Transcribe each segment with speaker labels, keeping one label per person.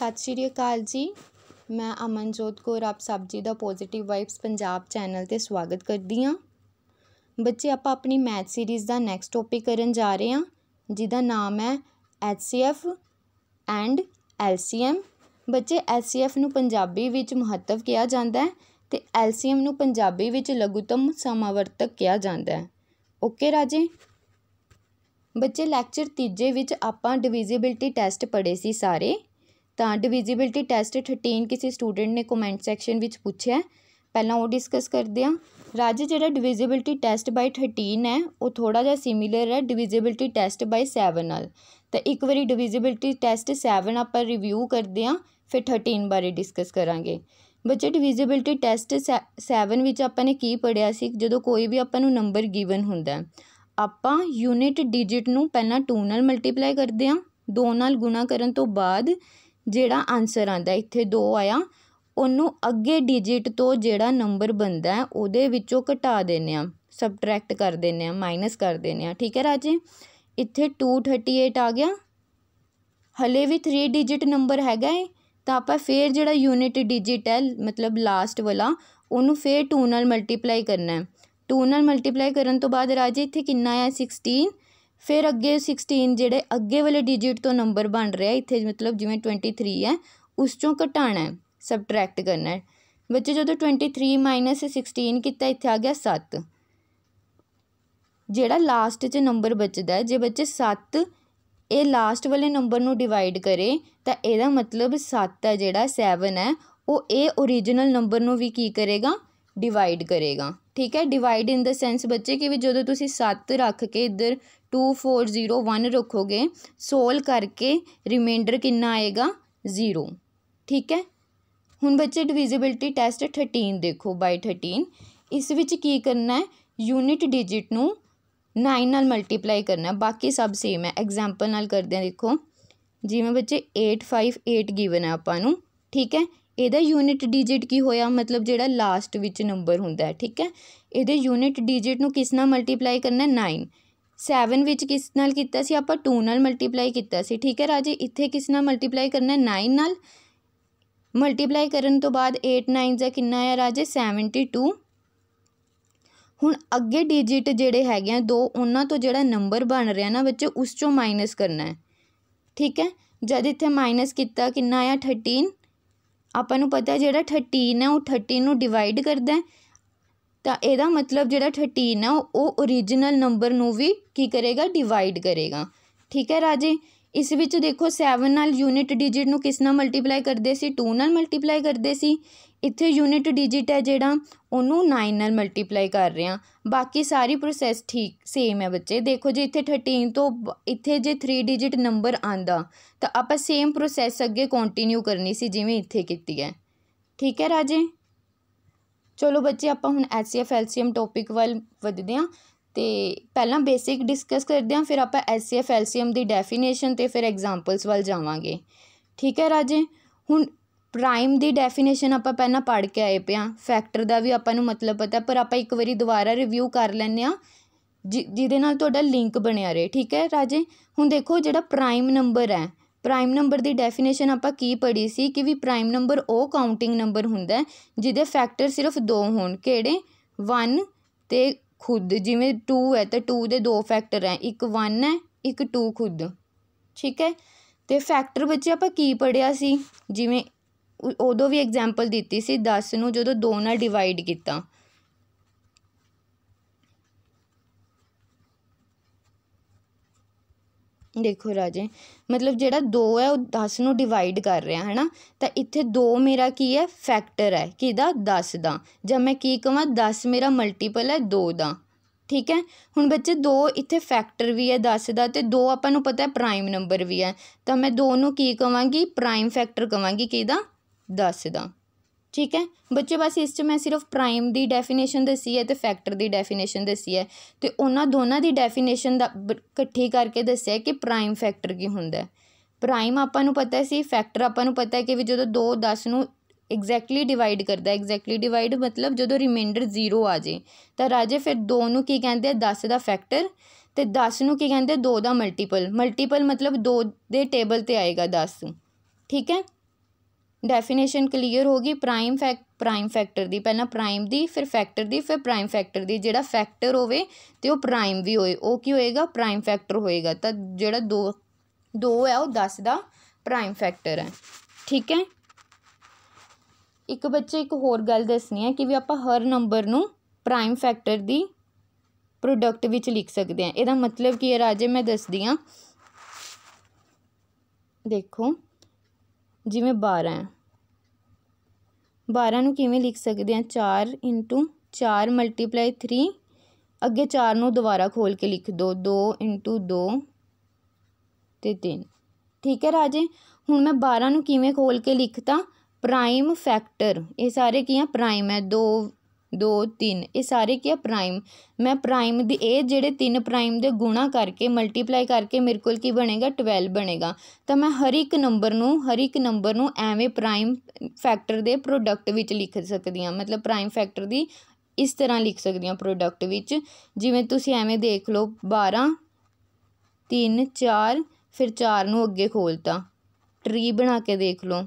Speaker 1: ਸਤਿ ਸ਼੍ਰੀ ਅਕਾਲ ਜੀ ਮੈਂ ਅਮਨਜੋਤ ਕੌਰ ਆਪ ਸਭ ਜੀ ਦਾ ਪੋਜ਼ਿਟਿਵ ਵਾਈਬਸ ਪੰਜਾਬ ਚੈਨਲ ਤੇ ਸਵਾਗਤ ਕਰਦੀ ਹਾਂ ਬੱਚੇ ਆਪਾਂ ਆਪਣੀ ਮੈਥ ਸੀਰੀਜ਼ ਦਾ ਨੈਕਸਟ ਟੌਪਿਕ ਕਰਨ ਜਾ ਰਹੇ ਹਾਂ ਜਿਹਦਾ ਨਾਮ ਹੈ ਐਚਸੀਐਫ ਐਂਡ ਐਲਸੀਐਮ ਬੱਚੇ ਐਚਸੀਐਫ ਨੂੰ ਪੰਜਾਬੀ ਵਿੱਚ ਮਹੱਤਵ ਕਿਹਾ ਜਾਂਦਾ ਹੈ ਤੇ ਐਲਸੀਐਮ ਨੂੰ ਪੰਜਾਬੀ ਵਿੱਚ ਲਘੂਤਮ ਸਮਾਵਰਤਕ ਕਿਹਾ ਜਾਂਦਾ ਹੈ ਓਕੇ ਰਾਜੇ ਬੱਚੇ ਲੈਕਚਰ ਤੀਜੇ ਵਿੱਚ ਆਪਾਂ ਡਿਵੀਜ਼ਿਬਿਲਟੀ ਟੈਸਟ ਪੜ੍ਹੇ ਸੀ ਸਾਰੇ ਤਾਂ ਡਿਵੀਜ਼ਿਬਿਲਟੀ ਟੈਸਟ 13 ਕਿਸੇ ਸਟੂਡੈਂਟ ਨੇ ਕਮੈਂਟ ਸੈਕਸ਼ਨ ਵਿੱਚ ਪੁੱਛਿਆ ਪਹਿਲਾਂ ਉਹ ਡਿਸਕਸ ਕਰਦੇ ਹਾਂ ਰਾਜ ਜਿਹੜਾ ਡਿਵੀਜ਼ਿਬਿਲਟੀ ਟੈਸਟ ਬਾਈ 13 ਹੈ ਉਹ ਥੋੜਾ ਜਿਹਾ ਸਿਮਿਲਰ ਹੈ ਡਿਵੀਜ਼ਿਬਿਲਟੀ ਟੈਸਟ ਬਾਈ 7 ਨਾਲ ਤਾਂ ਇੱਕ ਵਾਰੀ ਡਿਵੀਜ਼ਿਬਿਲਟੀ ਟੈਸਟ 7 ਆਪਾਂ ਰਿਵਿਊ ਕਰਦੇ ਹਾਂ ਫਿਰ 13 ਬਾਰੇ ਡਿਸਕਸ ਕਰਾਂਗੇ ਬੱਚੇ ਡਿਵੀਜ਼ਿਬਿਲਟੀ ਟੈਸਟ 7 ਵਿੱਚ ਆਪਾਂ ਨੇ ਕੀ ਪੜਿਆ ਸੀ ਜਦੋਂ ਕੋਈ ਵੀ ਆਪਾਂ ਨੂੰ ਨੰਬਰ ਗਿਵਨ ਹੁੰਦਾ ਆਪਾਂ ਯੂਨਿਟ ਡਿਜਿਟ ਨੂੰ ਪਹਿਲਾਂ 2 ਨਾਲ ਮਲਟੀਪਲਾਈ ਕਰਦੇ ਹਾਂ 2 ਨਾਲ ਗੁਣਾ ਕਰਨ ਤੋਂ ਬਾਅਦ ਜਿਹੜਾ ਆਨਸਰ ਆਉਂਦਾ ਇੱਥੇ ਦੋ ਆਇਆ ਉਹਨੂੰ ਅੱਗੇ ਡਿਜਿਟ ਤੋਂ ਜਿਹੜਾ ਨੰਬਰ ਬਣਦਾ ਉਹਦੇ ਵਿੱਚੋਂ ਘਟਾ ਦਿੰਦੇ ਆ ਸਬਟਰੈਕਟ ਕਰ ਦਿੰਦੇ ਆ ਮਾਈਨਸ ਕਰ ਦਿੰਦੇ ਆ ਠੀਕ ਹੈ ਰਾਜੇ ਇੱਥੇ 238 ਆ ਗਿਆ ਹਲੇ ਵੀ 3 ਡਿਜਿਟ ਨੰਬਰ ਹੈਗਾ ਹੈ ਤਾਂ ਆਪਾਂ ਫੇਰ ਜਿਹੜਾ ਯੂਨਿਟ ਡਿਜਿਟ ਹੈ ਮਤਲਬ ਲਾਸਟ ਵਾਲਾ ਉਹਨੂੰ ਫੇਰ 2 ਨਾਲ ਮਲਟੀਪਲਾਈ ਕਰਨਾ ਹੈ 2 ਨਾਲ ਮਲਟੀਪਲਾਈ ਕਰਨ ਤੋਂ ਬਾਅਦ ਰਾਜੇ ਇੱਥੇ ਕਿੰਨਾ ਆਇਆ 16 ਫਿਰ ਅੱਗੇ 16 ਜਿਹੜੇ ਅੱਗੇ ਵਾਲੇ ਡਿਜਿਟ ਤੋਂ ਨੰਬਰ ਬਣ ਰਿਹਾ ਇੱਥੇ ਮਤਲਬ ਜਿਵੇਂ 23 ਹੈ ਉਸ ਚੋਂ ਘਟਾਣਾ ਹੈ ਸਬਟਰੈਕਟ ਕਰਨਾ ਹੈ ਬੱਚੇ ਜਦੋਂ 23 16 ਕੀਤਾ ਇੱਥੇ ਆ ਗਿਆ 7 ਜਿਹੜਾ ਲਾਸਟ 'ਚ ਨੰਬਰ ਬਚਦਾ ਹੈ ਜੇ ਬੱਚੇ 7 ਇਹ ਲਾਸਟ ਵਾਲੇ ਨੰਬਰ ਨੂੰ ਡਿਵਾਈਡ ਕਰੇ ਤਾਂ ਇਹਦਾ ਮਤਲਬ 7 ਹੈ ਜਿਹੜਾ 7 ਹੈ ਉਹ ਇਹ origignal ਨੰਬਰ ਨੂੰ ਵੀ ਕੀ ਕਰੇਗਾ ਡਿਵਾਈਡ ਕਰੇਗਾ ਠੀਕ ਹੈ ਡਿਵਾਈਡ ਇਨ ਦਾ ਸੈਂਸ ਬੱਚੇ ਕਿ ਵੀ ਜਦੋਂ ਤੁਸੀਂ 7 ਰੱਖ ਕੇ ਇੱਧਰ 2401 ਰੱਖੋਗੇ ਸੋਲ ਕਰਕੇ ਰਿਮਾਈਂਡਰ ਕਿੰਨਾ ਆਏਗਾ 0 ਠੀਕ ਹੈ ਹੁਣ ਬੱਚੇ ਡਿਵੀਜ਼ਿਬਿਲਟੀ ਟੈਸਟ 13 ਦੇਖੋ ਬਾਈ 13 ਇਸ ਵਿੱਚ ਕੀ ਕਰਨਾ ਹੈ ਯੂਨਿਟ ਡਿਜਿਟ ਨੂੰ 9 ਨਾਲ ਮਲਟੀਪਲਾਈ ਕਰਨਾ ਬਾਕੀ ਸਭ ਸੇਮ ਹੈ ਐਗਜ਼ਾਮਪਲ ਨਾਲ ਕਰਦੇ ਹਾਂ ਦੇਖੋ ਜਿਵੇਂ ਬੱਚੇ 858 ਗਿਵਨ ਹੈ ਆਪਾਂ ਨੂੰ ਠੀਕ ਹੈ ਇਹਦਾ ਯੂਨਿਟ ਡਿਜਿਟ ਕੀ ਹੋਇਆ ਮਤਲਬ ਜਿਹੜਾ ਲਾਸਟ ਵਿੱਚ ਨੰਬਰ ਹੁੰਦਾ ਠੀਕ ਹੈ ਇਹਦੇ ਯੂਨਿਟ ਡਿਜਿਟ ਨੂੰ ਕਿਸ ਨਾਲ ਮਲਟੀਪਲਾਈ ਕਰਨਾ 9 7 ਵਿੱਚ ਕਿਸ ਨਾਲ ਕੀਤਾ ਸੀ ਆਪਾਂ 2 ਨਾਲ ਮਲਟੀਪਲਾਈ ਕੀਤਾ ਸੀ ਠੀਕ ਹੈ ਰਾਜੇ ਇੱਥੇ ਕਿਸ ਨਾਲ ਮਲਟੀਪਲਾਈ ਕਰਨਾ 9 ਨਾਲ ਮਲਟੀਪਲਾਈ ਕਰਨ ਤੋਂ ਬਾਅਦ 8 9 ਦਾ ਕਿੰਨਾ ਆਇਆ ਰਾਜੇ 72 ਹੁਣ ਅੱਗੇ ਡਿਜਿਟ ਜਿਹੜੇ ਹੈਗੇ ਆ ਦੋ ਉਹਨਾਂ ਤੋਂ ਜਿਹੜਾ ਨੰਬਰ ਬਣ ਰਿਹਾ ਨਾ ਬੱਚੇ ਉਸ ਚੋਂ ਮਾਈਨਸ ਕਰਨਾ ਹੈ ਠੀਕ ਹੈ ਜਦ ਇੱਥੇ ਮਾਈਨਸ ਕੀਤਾ ਕਿੰਨਾ ਆਇਆ 13 ਆਪਾਂ ਨੂੰ ਪਤਾ ਜਿਹੜਾ 13 ਹੈ ਉਹ 13 ਨੂੰ ਡਿਵਾਈਡ ਕਰਦਾ ਤਾਂ ਇਹਦਾ ਮਤਲਬ ਜਿਹੜਾ 13 ਹੈ ਉਹ origignal ਨੰਬਰ ਨੂੰ ਵੀ ਕੀ ਕਰੇਗਾ ਡਿਵਾਈਡ ਕਰੇਗਾ ਠੀਕ ਹੈ ਰਾਜੇ ਇਸ ਵਿੱਚ ਦੇਖੋ 7 ਨਾਲ ਯੂਨਿਟ ਡਿਜਿਟ ਨੂੰ ਕਿਸ ਨਾਲ ਮਲਟੀਪਲਾਈ ਕਰਦੇ ਸੀ 2 ਨਾਲ ਮਲਟੀਪਲਾਈ ਕਰਦੇ ਸੀ ਇੱਥੇ ਯੂਨਿਟ ਡਿਜੀਟ ਹੈ ਜਿਹੜਾ ਉਹਨੂੰ 9 ਨਾਲ ਮਲਟੀਪਲਾਈ ਕਰ ਰਹੇ ਹਾਂ ਬਾਕੀ ਸਾਰੀ ਪ੍ਰੋਸੈਸ ਠੀਕ ਸੇਮ ਹੈ ਬੱਚੇ ਦੇਖੋ ਜੇ ਇੱਥੇ 13 ਤੋਂ ਇੱਥੇ ਜੇ 3 ਡਿਜੀਟ ਨੰਬਰ ਆਂਦਾ ਤਾਂ ਆਪਾਂ ਸੇਮ ਪ੍ਰੋਸੈਸ ਅੱਗੇ ਕੰਟੀਨਿਊ ਕਰਨੀ ਸੀ ਜਿਵੇਂ ਇੱਥੇ ਕੀਤੀ ਹੈ ਠੀਕ ਹੈ ਰਾਜੇ ਚਲੋ ਬੱਚੇ ਆਪਾਂ ਹੁਣ ਐਚਸੀਐਫ ਐਲਸੀਐਮ ਟੌਪਿਕ ਵੱਲ ਵਧਦੇ ਹਾਂ ਤੇ ਪਹਿਲਾਂ ਬੇਸਿਕ ਡਿਸਕਸ ਕਰਦੇ ਹਾਂ ਫਿਰ ਆਪਾਂ ਐਚਸੀਐਫ ਐਲਸੀਐਮ ਦੀ ਡੈਫੀਨੇਸ਼ਨ ਤੇ ਫਿਰ ਐਗਜ਼ਾਮਪਲਸ ਵੱਲ ਜਾਵਾਂਗੇ ਠੀਕ ਹੈ ਰਾਜੇ ਹੁਣ ਪ੍ਰਾਈਮ ਦੀ ਡੈਫੀਨੇਸ਼ਨ ਆਪਾਂ ਪਹਿਲਾਂ ਪੜ੍ਹ ਕੇ ਆਏ ਪਿਆ ਫੈਕਟਰ ਦਾ ਵੀ ਆਪਾਂ ਨੂੰ ਮਤਲਬ ਪਤਾ ਪਰ ਆਪਾਂ ਇੱਕ ਵਾਰੀ ਦੁਬਾਰਾ ਰਿਵਿਊ ਕਰ ਲੈਂਦੇ ਆ ਜਿਹਦੇ ਨਾਲ ਤੁਹਾਡਾ ਲਿੰਕ ਬਣਿਆ ਰਹੇ ਠੀਕ ਹੈ ਰਾਜੇ ਹੁਣ ਦੇਖੋ ਜਿਹੜਾ ਪ੍ਰਾਈਮ ਨੰਬਰ ਹੈ ਪ੍ਰਾਈਮ ਨੰਬਰ ਦੀ ਡੈਫੀਨੇਸ਼ਨ ਆਪਾਂ ਕੀ ਪੜ੍ਹੀ ਸੀ ਕਿ ਵੀ ਪ੍ਰਾਈਮ ਨੰਬਰ ਉਹ ਕਾਊਂਟਿੰਗ ਨੰਬਰ ਹੁੰਦਾ ਜਿਹਦੇ ਫੈਕਟਰ ਸਿਰਫ ਦੋ ਹੋਣ ਕਿਹੜੇ 1 ਤੇ ਖੁਦ ਜਿਵੇਂ 2 ਹੈ ਤਾਂ 2 ਦੇ ਦੋ ਫੈਕਟਰ ਹੈ ਇੱਕ 1 ਹੈ ਇੱਕ 2 ਖੁਦ ਠੀਕ ਹੈ ਤੇ ਫੈਕਟਰ ਵਿੱਚ ਆਪਾਂ ਕੀ ਪੜਿਆ ਸੀ ਜਿਵੇਂ ਉਦੋਂ ਵੀ ਐਗਜ਼ਾਮਪਲ ਦਿੱਤੀ ਸੀ 10 ਨੂੰ ਜਦੋਂ 2 ਨਾਲ ਡਿਵਾਈਡ ਕੀਤਾ ਦੇਖੋ ਰਾਜੇ ਮਤਲਬ ਜਿਹੜਾ 2 ਹੈ ਉਹ 10 ਨੂੰ ਡਿਵਾਈਡ ਕਰ ਰਿਹਾ ਹੈ ਨਾ ਤਾਂ ਇੱਥੇ 2 ਮੇਰਾ ਕੀ ਹੈ ਫੈਕਟਰ ਹੈ ਕਿਹਦਾ 10 ਦਾ ਜਦ ਮੈਂ ਕੀ ਕਹਾਂ 10 ਮੇਰਾ ਮਲਟੀਪਲ ਹੈ 2 ਦਾ ਠੀਕ ਹੈ ਹੁਣ ਬੱਚੇ 2 ਇੱਥੇ ਫੈਕਟਰ ਵੀ ਹੈ 10 ਦਾ ਤੇ 2 ਆਪਾਂ ਨੂੰ ਪਤਾ ਹੈ ਪ੍ਰਾਈਮ ਨੰਬਰ ਵੀ ਹੈ ਤਾਂ ਮੈਂ 2 ਨੂੰ ਕੀ ਕਵਾਂਗੀ ਪ੍ਰਾਈਮ ਫੈਕਟਰ ਕਵਾਂਗੀ ਕਿਹਦਾ ਦੱਸਦਾ ਠੀਕ ਹੈ ਬੱਚੇ ਬਸ ਇਸ 'ਚ ਮੈਂ ਸਿਰਫ ਪ੍ਰਾਈਮ ਦੀ ਡੈਫੀਨੇਸ਼ਨ ਦੱਸੀ ਹੈ ਤੇ ਫੈਕਟਰ ਦੀ ਡੈਫੀਨੇਸ਼ਨ ਦੱਸੀ ਹੈ ਤੇ ਉਹਨਾਂ ਦੋਨਾਂ ਦੀ ਡੈਫੀਨੇਸ਼ਨ ਦਾ ਇਕੱਠੀ ਕਰਕੇ ਦੱਸਿਆ ਕਿ ਪ੍ਰਾਈਮ ਫੈਕਟਰ ਕੀ ਹੁੰਦਾ ਪ੍ਰਾਈਮ ਆਪਾਂ ਨੂੰ ਪਤਾ ਸੀ ਫੈਕਟਰ ਆਪਾਂ ਨੂੰ ਪਤਾ ਹੈ ਕਿ ਵੀ ਜਦੋਂ 2 10 ਨੂੰ ਐਗਜ਼ੈਕਟਲੀ ਡਿਵਾਈਡ ਕਰਦਾ ਐਗਜ਼ੈਕਟਲੀ ਡਿਵਾਈਡ ਮਤਲਬ ਜਦੋਂ ਰਿਮਾਈਂਡਰ 0 ਆ ਜੇ ਤਾਂ ਰਾਜੇ ਫਿਰ 2 ਨੂੰ ਕੀ ਕਹਿੰਦੇ ਆ 10 ਦਾ ਫੈਕਟਰ ਤੇ 10 ਨੂੰ ਕੀ ਕਹਿੰਦੇ 2 ਦਾ ਮਲਟੀਪਲ ਮਲਟੀਪਲ ਮਤਲਬ 2 ਦੇ ਟੇਬਲ ਤੇ ਆਏਗਾ 10 ਠੀਕ ਹੈ ਡੈਫੀਨੇਸ਼ਨ ਕਲੀਅਰ ਹੋ ਗਈ ਪ੍ਰਾਈਮ ਫੈਕਟ ਪ੍ਰਾਈਮ ਫੈਕਟਰ ਦੀ ਪਹਿਲਾਂ ਪ੍ਰਾਈਮ ਦੀ ਫਿਰ ਫੈਕਟਰ ਦੀ ਫਿਰ ਪ੍ਰਾਈਮ ਫੈਕਟਰ ਦੀ ਜਿਹੜਾ ਫੈਕਟਰ ਹੋਵੇ ਤੇ ਉਹ ਪ੍ਰਾਈਮ ਵੀ ਹੋਏ ਉਹ ਕੀ ਹੋਏਗਾ ਪ੍ਰਾਈਮ ਫੈਕਟਰ ਹੋਏਗਾ ਤਾਂ ਜਿਹੜਾ ਦੋ ਦੋ ਹੈ ਉਹ 10 ਦਾ ਪ੍ਰਾਈਮ ਫੈਕਟਰ ਹੈ ਠੀਕ ਹੈ ਇੱਕ ਬੱਚੇ ਇੱਕ ਹੋਰ ਗੱਲ ਦੱਸਣੀ ਹੈ ਕਿ ਵੀ ਆਪਾਂ ਹਰ ਨੰਬਰ ਨੂੰ ਪ੍ਰਾਈਮ ਫੈਕਟਰ ਦੀ ਪ੍ਰੋਡਕਟ ਵਿੱਚ ਲਿਖ ਸਕਦੇ ਹਾਂ ਇਹਦਾ ਮਤਲਬ ਕੀ ਹੈ ਰਾਜੇ ਮੈਂ ਦੱਸਦੀ ਹਾਂ ਦੇਖੋ ਜਿਵੇਂ ਹੈ 12 ਨੂੰ ਕਿਵੇਂ ਲਿਖ ਸਕਦੇ ਹਾਂ 4 4 ਮਲਟੀਪਲਾਈ 3 ਅੱਗੇ 4 ਨੂੰ ਦੁਬਾਰਾ ਖੋਲ ਕੇ ਲਿਖ ਦੋ 2 2 ਤੇ 3 ਠੀਕ ਹੈ ਰਾਜੇ ਹੁਣ ਮੈਂ 12 ਨੂੰ ਕਿਵੇਂ ਖੋਲ ਕੇ ਲਿਖਤਾ ਪ੍ਰਾਈਮ ਫੈਕਟਰ ਇਹ ਸਾਰੇ ਕੀ ਆ ਪ੍ਰਾਈਮ ਹੈ 2 ਦੋ ਤਿੰਨ ਇਹ ਸਾਰੇ ਕੀ ਆ ਪ੍ਰਾਈਮ ਮੈਂ ਪ੍ਰਾਈਮ ਦੀ ਇਹ ਜਿਹੜੇ ਤਿੰਨ ਪ੍ਰਾਈਮ ਦੇ ਗੁਣਾ ਕਰਕੇ ਮਲਟੀਪਲਾਈ ਕਰਕੇ ਮੇਰੇ ਕੋਲ ਕੀ ਬਣੇਗਾ 12 ਬਣੇਗਾ ਤਾਂ ਮੈਂ ਹਰ ਇੱਕ ਨੰਬਰ ਨੂੰ ਹਰ ਇੱਕ ਨੰਬਰ ਨੂੰ ਐਵੇਂ ਪ੍ਰਾਈਮ ਫੈਕਟਰ ਦੇ ਪ੍ਰੋਡਕਟ ਵਿੱਚ ਲਿਖ ਸਕਦੀ ਹਾਂ ਮਤਲਬ ਪ੍ਰਾਈਮ ਫੈਕਟਰ ਦੀ ਇਸ ਤਰ੍ਹਾਂ ਲਿਖ ਸਕਦੀ ਹਾਂ ਪ੍ਰੋਡਕਟ ਵਿੱਚ ਜਿਵੇਂ ਤੁਸੀਂ ਐਵੇਂ ਦੇਖ ਲਓ 12 3 4 ਫਿਰ 4 ਨੂੰ ਅੱਗੇ ਖੋਲਤਾ ਟਰੀ ਬਣਾ ਕੇ ਦੇਖ ਲਓ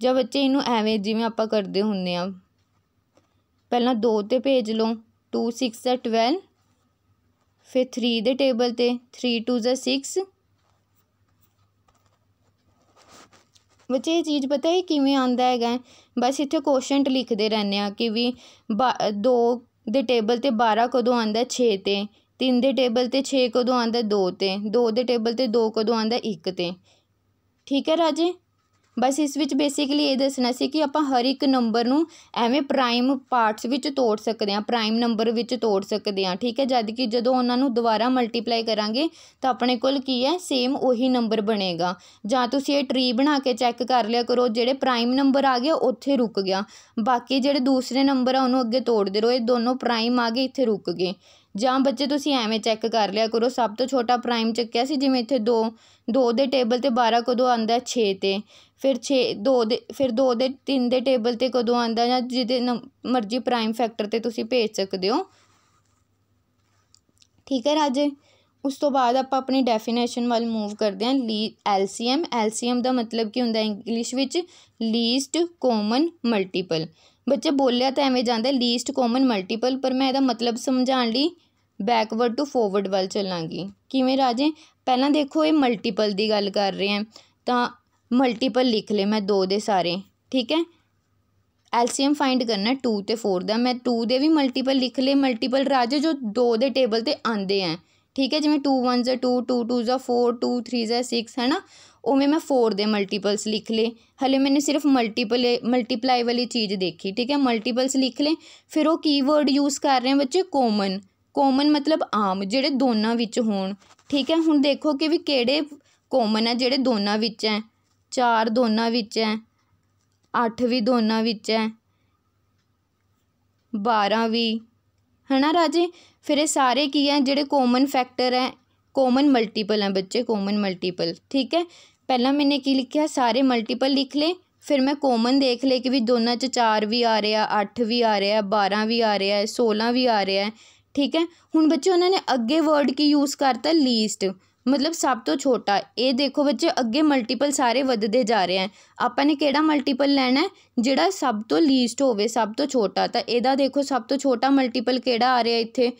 Speaker 1: ਜਾਂ ਬੱਚੇ ਇਹਨੂੰ ਐਵੇਂ ਜਿਵੇਂ ਆਪਾਂ ਕਰਦੇ ਹੁੰਨੇ ਆ ਪਹਿਲਾਂ 2 ਤੇ ਭੇਜ ਲਓ 2 6 ਦਾ 12 ਫਿਰ 3 ਦੇ ਟੇਬਲ ਤੇ 3 2 ਦਾ 6 ਬੱਚੇ ਇਹ ਚੀਜ਼ ਪਤਾ ਹੈ ਕਿਵੇਂ ਆਂਦਾ ਹੈਗਾ ਬਸ ਇੱਥੇ ਕੋਸ਼ੈਂਟ ਲਿਖਦੇ ਰਹਿੰਦੇ ਆ ਕਿ ਵੀ 2 ਦੇ ਟੇਬਲ ਤੇ 12 ਕਦੋਂ ਆਂਦਾ 6 ਤੇ 3 ਦੇ ਟੇਬਲ ਤੇ 6 ਕਦੋਂ ਆਂਦਾ 2 ਤੇ 2 ਦੇ ਟੇਬਲ ਤੇ 2 ਕਦੋਂ ਆਂਦਾ 1 ਤੇ ਠੀਕ ਹੈ ਰਾਜੇ ਬਸ ਇਸ ਵਿੱਚ ਬੇਸਿਕਲੀ ਇਹ ਦੱਸਣਾ ਸੀ ਕਿ ਆਪਾਂ ਹਰ ਇੱਕ ਨੰਬਰ ਨੂੰ ਐਵੇਂ ਪ੍ਰਾਈਮ ਪਾਰਟਸ ਵਿੱਚ ਤੋੜ ਸਕਦੇ ਹਾਂ ਪ੍ਰਾਈਮ ਨੰਬਰ ਵਿੱਚ ਤੋੜ ਸਕਦੇ ਹਾਂ ਠੀਕ ਹੈ ਜਦ ਕਿ ਜਦੋਂ ਉਹਨਾਂ ਨੂੰ ਦੁਬਾਰਾ ਮਲਟੀਪਲਾਈ ਕਰਾਂਗੇ ਤਾਂ ਆਪਣੇ ਕੋਲ ਕੀ ਹੈ ਸੇਮ ਉਹੀ ਨੰਬਰ ਬਣੇਗਾ ਜਾਂ ਤੁਸੀਂ ਇਹ ਟਰੀ ਬਣਾ ਕੇ ਚੈੱਕ ਕਰ ਲਿਆ ਕਰੋ ਜਿਹੜੇ ਪ੍ਰਾਈਮ ਨੰਬਰ ਆ ਗਿਆ ਉੱਥੇ ਰੁਕ ਗਿਆ ਬਾਕੀ ਜਿਹੜੇ ਦੂਸਰੇ ਨੰਬਰ ਆ ਉਹਨੂੰ ਅੱਗੇ ਤੋੜਦੇ ਰਹੋ ਇਹ ਦੋਨੋਂ ਪ੍ਰਾਈਮ ਆ ਗਏ ਇੱਥੇ ਰੁਕ ਗਏ ਜਾਂ ਬੱਚੇ ਤੁਸੀਂ ਐਵੇਂ ਚੈੱਕ ਕਰ ਲਿਆ ਕਰੋ ਸਭ ਤੋਂ ਛੋਟਾ ਪ੍ਰਾਈਮ ਚੱਕਿਆ ਸੀ ਜਿਵੇਂ ਇੱਥੇ 2 2 ਦੇ ਟੇਬਲ ਤੇ 12 ਕਦੋਂ ਆਂਦਾ 6 ਤੇ ਫਿਰ 6 2 ਦੇ ਫਿਰ 2 ਦੇ 3 ਦੇ ਟੇਬਲ ਤੇ ਕਦੋਂ ਆਂਦਾ ਜਾਂ ਜਿਹਦੇ ਮਰਜ਼ੀ ਪ੍ਰਾਈਮ ਫੈਕਟਰ ਤੇ ਤੁਸੀਂ ਭੇਜ ਸਕਦੇ ਹੋ ਠੀਕ ਹੈ ਰਾਜੇ ਉਸ ਤੋਂ ਬਾਅਦ ਆਪਾਂ ਆਪਣੀ ਡੈਫੀਨੇਸ਼ਨ ਵੱਲ ਮੂਵ ਕਰਦੇ ਹਾਂ ਲੀ ਐਲਸੀਐਮ ਐਲਸੀਐਮ ਦਾ ਮਤਲਬ ਕੀ ਹੁੰਦਾ ਇੰਗਲਿਸ਼ ਵਿੱਚ ਲੀਸਟ ਕਾਮਨ ਮਲਟੀਪਲ ਬੱਚੇ ਬੋਲਿਆ ਤਾਂ ਐਵੇਂ ਜਾਂਦਾ ਲੀਸਟ ਕਾਮਨ ਮਲਟੀਪਲ ਪਰ ਮੈਂ ਇਹਦਾ ਮਤਲਬ ਸਮਝਾਉਣ ਲਈ ਬੈਕਵਰਡ ਟੂ ਫੋਰਵਰਡ ਵੱਲ ਚੱਲਾਂਗੀ ਕਿਵੇਂ ਰਾਜੇ ਪਹਿਲਾਂ ਦੇਖੋ ਇਹ ਮਲਟੀਪਲ ਦੀ ਗੱਲ ਕਰ ਰਹੇ ਹਾਂ ਤਾਂ ਮਲਟੀਪਲ ਲਿਖ ਲਏ ਮੈਂ ਦੋ ਦੇ ਸਾਰੇ ਠੀਕ ਹੈ ਐਲਸੀਐਮ ਫਾਈਂਡ ਕਰਨਾ 2 ਤੇ 4 ਦਾ ਮੈਂ 2 ਦੇ ਵੀ ਮਲਟੀਪਲ ਲਿਖ ਲਏ ਮਲਟੀਪਲ ਰਾਜੇ ਜੋ 2 ਦੇ ਟੇਬਲ ਤੇ ਆਂਦੇ ਆ ਠੀਕ ਹੈ ਜਿਵੇਂ 2 1s 2 2 2s 4 2 3s 6 ਹੈ ਨਾ ਉਵੇਂ ਮੈਂ 4 ਦੇ ਮਲਟੀਪਲਸ ਲਿਖ ਲਏ ਹਲੇ ਮੈਨੇ ਸਿਰਫ ਮਲਟੀਪਲ ਮਲਟੀਪਲਾਈ ਵਾਲੀ ਚੀਜ਼ ਦੇਖੀ ਠੀਕ ਹੈ ਮਲਟੀਪਲਸ ਲਿਖ ਲਏ ਫਿਰ ਉਹ ਕੀਵਰਡ ਯੂਜ਼ ਕਰ ਰਹੇ ਆ ਬੱਚੇ ਕਾਮਨ ਕੋਮਨ ਮਤਲਬ ਆਮ ਜਿਹੜੇ ਦੋਨਾਂ ਵਿੱਚ ਹੋਣ ਠੀਕ ਹੈ ਹੁਣ ਦੇਖੋ ਕਿ ਵੀ ਕਿਹੜੇ ਕੋਮਨ ਹੈ ਜਿਹੜੇ ਦੋਨਾਂ ਵਿੱਚ ਹੈ ਚਾਰ ਦੋਨਾਂ ਵਿੱਚ ਹੈ ਅੱਠ ਵੀ ਦੋਨਾਂ ਵਿੱਚ ਹੈ ਬਾਰਾਂ ਵੀ ਹੈ ਨਾ ਰਾਜੇ ਫਿਰ ਇਹ ਸਾਰੇ ਕੀ ਹੈ ਜਿਹੜੇ ਕੋਮਨ ਫੈਕਟਰ ਹੈ ਕੋਮਨ ਮਲਟੀਪਲ ਹੈ ਬੱਚੇ ਕੋਮਨ ਮਲਟੀਪਲ ਠੀਕ ਹੈ ਪਹਿਲਾਂ ਮੈਨੇ ਕੀ ਲਿਖਿਆ ਸਾਰੇ ਮਲਟੀਪਲ ਲਿਖ ਲੇ ਫਿਰ ਮੈਂ ਕੋਮਨ ਦੇਖ ਲੇ ਕਿ ਵੀ ਦੋਨਾਂ 'ਚ 4 ਵੀ ਆ ਰਿਹਾ 8 ਵੀ ਆ ਰਿਹਾ 12 ਵੀ ਆ ਰਿਹਾ 16 ਵੀ ਆ ਰਿਹਾ ਠੀਕ ਹੈ ਹੁਣ ਬੱਚੇ ਉਹਨਾਂ ਨੇ ਅੱਗੇ ਵਰਡ ਕੀ ਯੂਜ਼ ਕਰਤਾ ਲੀਸਟ ਮਤਲਬ ਸਭ ਤੋਂ ਛੋਟਾ ਇਹ ਦੇਖੋ ਬੱਚੇ ਅੱਗੇ ਮਲਟੀਪਲ ਸਾਰੇ ਵੱਧਦੇ ਜਾ ਰਹੇ ਆ ਆਪਾਂ ਨੇ ਕਿਹੜਾ ਮਲਟੀਪਲ ਲੈਣਾ ਜਿਹੜਾ ਸਭ ਤੋਂ ਲੀਸਟ ਹੋਵੇ ਸਭ ਤੋਂ ਛੋਟਾ ਤਾਂ ਇਹਦਾ ਦੇਖੋ ਸਭ ਤੋਂ ਛੋਟਾ ਮਲਟੀਪਲ ਕਿਹੜਾ ਆ ਰਿਹਾ ਇੱਥੇ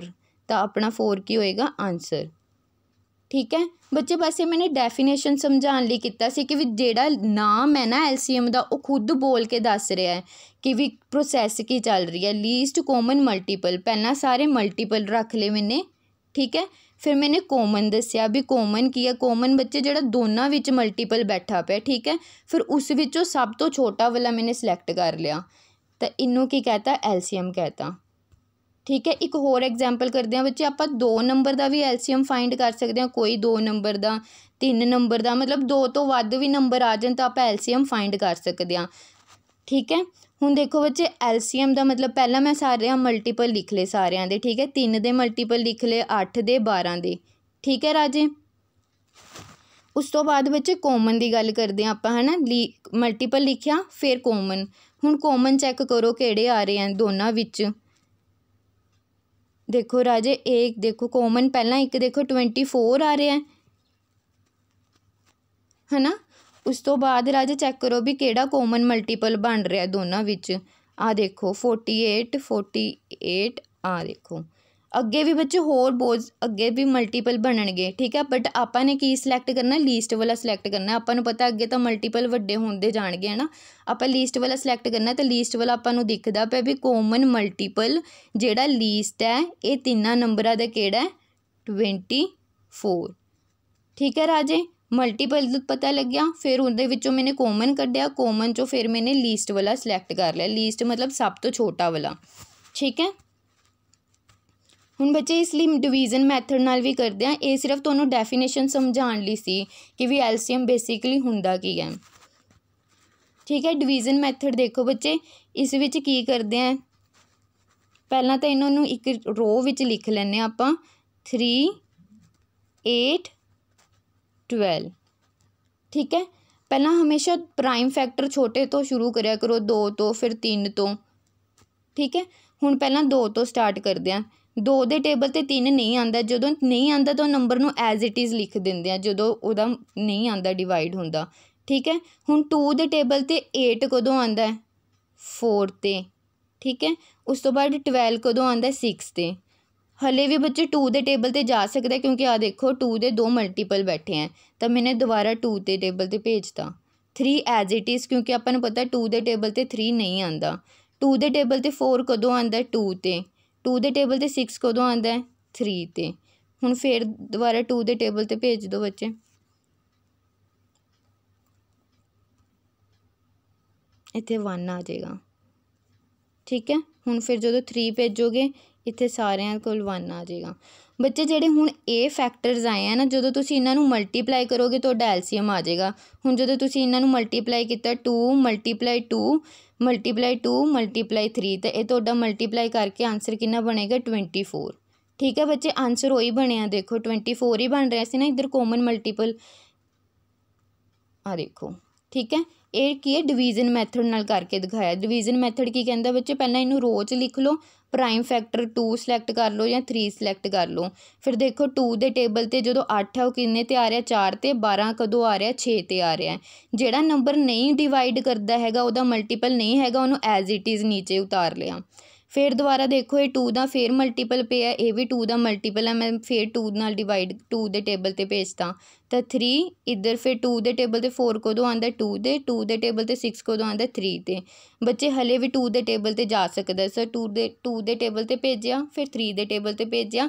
Speaker 1: 4 ਤਾਂ ਆਪਣਾ 4 ਕੀ ਹੋਏਗਾ ਆਨਸਰ ਠੀਕ ਹੈ ਬੱਚੇ ਬਸ ਇਹ ਮੈਨੇ ਡੈਫੀਨੇਸ਼ਨ ਸਮਝਾਉਣ ਲਈ ਕੀਤਾ ਸੀ ਕਿ ਵੀ ਜਿਹੜਾ ਨਾਮ ਹੈ ਨਾ ਐਲਸੀਐਮ ਦਾ ਉਹ ਖੁਦ ਬੋਲ ਕੇ ਦੱਸ ਰਿਹਾ ਹੈ ਕਿ ਵੀ ਪ੍ਰੋਸੈਸ ਕੀ ਚੱਲ ਰਹੀ ਹੈ ਲੀਸਟ ਕਾਮਨ ਮਲਟੀਪਲ ਪਹਿਲਾਂ ਸਾਰੇ ਮਲਟੀਪਲ ਰੱਖ ਲਏ ਮੈਨੇ ਠੀਕ ਹੈ ਫਿਰ ਮੈਨੇ ਕਾਮਨ ਦੱਸਿਆ ਵੀ ਕਾਮਨ ਕੀ ਹੈ ਕਾਮਨ ਬੱਚੇ ਜਿਹੜਾ ਦੋਨਾਂ ਵਿੱਚ ਮਲਟੀਪਲ ਬੈਠਾ ਪਿਆ ਠੀਕ ਹੈ ਫਿਰ ਉਸ ਵਿੱਚੋਂ ਸਭ ਤੋਂ ਛੋਟਾ ਵਾਲਾ ਮੈਨੇ ਸਿਲੈਕਟ ਕਰ ਲਿਆ ਤਾਂ ਇਹਨੂੰ ਕੀ ਕਹਤਾ ਐਲਸੀਐਮ ਕਹਤਾ ਠੀਕ ਹੈ ਇੱਕ ਹੋਰ ਐਗਜ਼ਾਮਪਲ ਕਰਦੇ ਹਾਂ ਬੱਚੇ ਆਪਾਂ 2 ਨੰਬਰ ਦਾ ਵੀ ਐਲਸੀਐਮ ਫਾਈਂਡ ਕਰ ਸਕਦੇ ਹਾਂ ਕੋਈ 2 ਨੰਬਰ ਦਾ 3 ਨੰਬਰ ਦਾ ਮਤਲਬ 2 ਤੋਂ ਵੱਧ ਵੀ ਨੰਬਰ ਆ ਜਾਣ ਤਾਂ ਆਪਾਂ ਐਲਸੀਐਮ ਫਾਈਂਡ ਕਰ ਸਕਦੇ ਹਾਂ ਠੀਕ ਹੈ ਹੁਣ ਦੇਖੋ ਬੱਚੇ ਐਲਸੀਐਮ ਦਾ ਮਤਲਬ ਪਹਿਲਾਂ ਮੈਂ ਸਾਰਿਆਂ ਮਲਟੀਪਲ ਲਿਖ ਲਏ ਸਾਰਿਆਂ ਦੇ ਠੀਕ ਹੈ 3 ਦੇ ਮਲਟੀਪਲ ਲਿਖ ਲਏ 8 ਦੇ 12 ਦੇ ਠੀਕ ਹੈ ਰਾਜੇ ਉਸ ਤੋਂ ਬਾਅਦ ਬੱਚੇ ਕਾਮਨ ਦੀ ਗੱਲ ਕਰਦੇ ਆ ਆਪਾਂ ਹਨਾ ਮਲਟੀਪਲ ਲਿਖਿਆ ਫਿਰ ਕਾਮਨ ਹੁਣ ਕਾਮਨ ਚੈੱਕ ਕਰੋ ਕਿਹੜੇ ਆ ਰਹੇ ਆ ਦੋਨਾਂ ਵਿੱਚ ਦੇਖੋ ਰਾਜੇ ਇਹ ਦੇਖੋ ਕਾਮਨ ਪਹਿਲਾਂ ਇੱਕ ਦੇਖੋ 24 ਆ ਰਿਹਾ ਹੈ ਹਨਾ ਉਸ ਤੋਂ ਬਾਅਦ ਰਾਜੇ ਚੈੱਕ ਕਰੋ ਵੀ ਕਿਹੜਾ ਕਾਮਨ ਮਲਟੀਪਲ ਬਣ ਰਿਹਾ ਦੋਨਾਂ ਵਿੱਚ ਆ ਦੇਖੋ 48 48 ਆ ਦੇਖੋ ਅੱਗੇ ਵੀ ਬੱਚੇ ਹੋਰ ਬੋਜ ਅੱਗੇ ਵੀ ਮਲਟੀਪਲ ਬਣਨਗੇ ਠੀਕ ਹੈ ਬਟ ਆਪਾਂ ਨੇ ਕੀ ਸਿਲੈਕਟ ਕਰਨਾ ਲੀਸਟ ਵਾਲਾ ਸਿਲੈਕਟ ਕਰਨਾ ਆਪਾਂ ਨੂੰ ਪਤਾ ਅੱਗੇ ਤਾਂ ਮਲਟੀਪਲ ਵੱਡੇ ਹੁੰਦੇ ਜਾਣਗੇ ਹਨਾ ਆਪਾਂ ਲੀਸਟ ਵਾਲਾ ਸਿਲੈਕਟ ਕਰਨਾ ਤਾਂ ਲੀਸਟ ਵਾਲਾ ਆਪਾਂ ਨੂੰ ਦਿਖਦਾ ਪਿਆ ਵੀ ਕੋਮਨ ਮਲਟੀਪਲ ਜਿਹੜਾ ਲੀਸਟ ਹੈ ਇਹ ਤਿੰਨਾਂ ਨੰਬਰਾਂ ਦਾ ਕਿਹੜਾ ਹੈ 24 ਠੀਕ ਹੈ ਰਾਜੇ ਮਲਟੀਪਲ ਦਾ ਪਤਾ ਲੱਗਿਆ ਫਿਰ ਉਹਦੇ ਵਿੱਚੋਂ ਮੈਨੇ ਕੋਮਨ ਕੱਢਿਆ ਕੋਮਨ ਚੋਂ ਫਿਰ ਮੈਨੇ ਲੀਸਟ ਵਾਲਾ ਸਿਲੈਕਟ ਕਰ ਲਿਆ ਲੀਸਟ ਮਤਲਬ ਸਭ ਤੋਂ ਛੋਟਾ ਵਾਲਾ ਠੀਕ ਹੈ ਹੁਣ ਬੱਚੇ ਇਸ ਲਈ ਡਿਵੀਜ਼ਨ ਮੈਥਡ ਨਾਲ ਵੀ ਕਰਦੇ ਆ ਇਹ ਸਿਰਫ ਤੁਹਾਨੂੰ ਡੈਫੀਨੇਸ਼ਨ ਸਮਝਾਉਣ ਲਈ ਸੀ ਕਿ ਵੀ ਐਲਸੀਐਮ ਬੇਸਿਕਲੀ ਹੁੰਦਾ ਕੀ ਹੈ ਠੀਕ ਹੈ ਡਿਵੀਜ਼ਨ ਮੈਥਡ ਦੇਖੋ ਬੱਚੇ ਇਸ ਵਿੱਚ ਕੀ ਕਰਦੇ ਆ ਪਹਿਲਾਂ ਤਾਂ ਇਹਨਾਂ ਨੂੰ ਇੱਕ ਰੋ ਵਿੱਚ ਲਿਖ ਲੈਣੇ ਆਪਾਂ 3 8 12 ਠੀਕ ਹੈ ਪਹਿਲਾਂ ਹਮੇਸ਼ਾ ਪ੍ਰਾਈਮ ਫੈਕਟਰ ਛੋਟੇ ਤੋਂ ਸ਼ੁਰੂ ਕਰਿਆ ਕਰੋ 2 ਤੋਂ ਫਿਰ 3 ਤੋਂ ਠੀਕ ਹੈ ਹੁਣ ਪਹਿਲਾਂ 2 ਤੋਂ ਸਟਾਰਟ ਕਰਦੇ ਆ ਦੋ ਦੇ ਟੇਬਲ 'ਤੇ ਤਿੰਨ ਨਹੀਂ ਆਉਂਦਾ ਜਦੋਂ ਨਹੀਂ ਆਉਂਦਾ ਤਾਂ ਉਹ ਨੰਬਰ ਨੂੰ ਐਜ਼ ਇਟ ਇਜ਼ ਲਿਖ ਦਿੰਦੇ ਆ ਜਦੋਂ ਉਹਦਾ ਨਹੀਂ ਆਉਂਦਾ ਡਿਵਾਈਡ ਹੁੰਦਾ ਠੀਕ ਹੈ ਹੁਣ 2 ਦੇ ਟੇਬਲ 'ਤੇ 8 ਕਦੋਂ ਆਉਂਦਾ 4 'ਤੇ ਠੀਕ ਹੈ ਉਸ ਤੋਂ ਬਾਅਦ 12 ਕਦੋਂ ਆਉਂਦਾ 6 'ਤੇ ਹਲੇ ਵੀ ਬੱਚੇ 2 ਦੇ ਟੇਬਲ ਤੇ ਜਾ ਸਕਦੇ ਕਿਉਂਕਿ ਆ ਦੇਖੋ 2 ਦੇ ਦੋ ਮਲਟੀਪਲ ਬੈਠੇ ਆ ਤਾਂ ਮੈਨੇ ਦੁਬਾਰਾ 2 ਤੇ ਟੇਬਲ ਤੇ ਭੇਜਤਾ 3 ਐਜ਼ ਇਟ ਇਜ਼ ਕਿਉਂਕਿ ਆਪਾਂ ਨੂੰ ਪਤਾ 2 ਦੇ ਟੇਬਲ ਤੇ 3 ਨਹੀਂ ਆਂਦਾ 2 ਦੇ ਟੇਬਲ ਤੇ 4 ਕਦੋਂ ਆਂਦਾ 2 ਤੇ 2 ਦੇ ਟੇਬਲ ਤੇ 6 ਕਦੋਂ ਆਉਂਦਾ ਹੈ 3 ਤੇ ਹੁਣ ਫੇਰ ਦੁਬਾਰਾ 2 ਦੇ ਟੇਬਲ ਤੇ ਭੇਜ ਦਿਓ ਬੱਚੇ ਇੱਥੇ 1 ਆ ਜਾਏਗਾ ਠੀਕ ਹੈ ਹੁਣ ਫਿਰ ਜਦੋਂ 3 ਭੇਜੋਗੇ ਇੱਥੇ ਸਾਰਿਆਂ ਕੋਲ 1 ਆ ਜਾਏਗਾ ਬੱਚੇ ਜਿਹੜੇ ਹੁਣ ਇਹ ਫੈਕਟਰਸ ਆਏ ਆ ਨਾ ਜਦੋਂ ਤੁਸੀਂ ਇਹਨਾਂ ਨੂੰ ਮਲਟੀਪਲਾਈ ਕਰੋਗੇ ਤਾਂ ਤੁਹਾਡਾ ਐਲਸੀਐਮ ਆ ਜਾਏਗਾ ਹੁਣ ਜਦੋਂ ਤੁਸੀਂ ਇਹਨਾਂ ਨੂੰ ਮਲਟੀਪਲਾਈ ਕੀਤਾ 2 ਮਲਟੀਪਲਾਈ 2 ਮਲਟੀਪਲਾਈ 2 ਮਲਟੀਪਲਾਈ 3 ਤੇ ਇਹ ਤੁਹਾਡਾ ਮਲਟੀਪਲਾਈ ਕਰਕੇ ਆਨਸਰ ਕਿੰਨਾ ਬਣੇਗਾ 24 ਠੀਕ ਹੈ ਬੱਚੇ ਆਨਸਰ ਹੋਈ ਬਣਿਆ ਦੇਖੋ 24 ਹੀ ਬਣ ਰਿਹਾ ਸੀ ਨਾ ਇਧਰ ਕਾਮਨ ਮਲਟੀਪਲ ਆ ਦੇਖੋ ਠੀਕ ਹੈ ਇਹ ਕੀ ਹੈ ਡਿਵੀਜ਼ਨ ਮੈਥਡ ਨਾਲ ਕਰਕੇ ਦਿਖਾਇਆ ਡਿਵੀਜ਼ਨ ਮੈਥਡ ਕੀ ਕਹਿੰਦਾ ਬੱਚੇ ਪਹਿਲਾਂ ਇਹਨੂੰ ਰੋ 'ਚ ਲਿਖ ਲਓ ਪ੍ਰਾਈਮ ਫੈਕਟਰ 2 ਸਿਲੈਕਟ ਕਰ ਲਓ ਜਾਂ 3 ਸਿਲੈਕਟ ਕਰ ਲਓ ਫਿਰ ਦੇਖੋ 2 ਦੇ ਟੇਬਲ ਤੇ ਜਦੋਂ 8 ਹੈ ਉਹ ਕਿੰਨੇ ਤੇ ਆ ਰਿਹਾ 4 ਤੇ 12 ਕਦੋਂ ਆ ਰਿਹਾ 6 ਤੇ ਆ ਰਿਹਾ ਜਿਹੜਾ ਨੰਬਰ ਨਹੀਂ ਡਿਵਾਈਡ ਕਰਦਾ ਹੈਗਾ ਉਹਦਾ ਮਲਟੀਪਲ ਨਹੀਂ ਹੈਗਾ ਉਹਨੂੰ ਐਜ਼ ਇਟ ਇਜ਼ ਨੀਚੇ ਉਤਾਰ ਲਿਆ ਫਿਰ ਦੁਬਾਰਾ ਦੇਖੋ ਇਹ 2 ਦਾ ਫਿਰ ਮਲਟੀਪਲ ਹੈ ਇਹ ਵੀ 2 ਦਾ ਮਲਟੀਪਲ ਹੈ ਮੈਂ ਫਿਰ 2 ਨਾਲ ਡਿਵਾਈਡ 2 ਦੇ ਟੇਬਲ ਤੇ ਭੇਜਦਾ ਤਾਂ 3 ਇੱਧਰ ਫਿਰ 2 ਦੇ ਟੇਬਲ ਤੇ 4 ਦੋ ਆਂਦਾ 2 ਦੇ 2 ਦੇ ਟੇਬਲ ਤੇ 6 ਦੋ ਆਂਦਾ 3 ਤੇ ਬੱਚੇ ਹਲੇ ਵੀ 2 ਦੇ ਟੇਬਲ ਤੇ ਜਾ ਸਕਦਾ ਸਰ 2 ਦੇ 2 ਦੇ ਟੇਬਲ ਤੇ ਭੇਜਿਆ ਫਿਰ 3 ਦੇ ਟੇਬਲ ਤੇ ਭੇਜਿਆ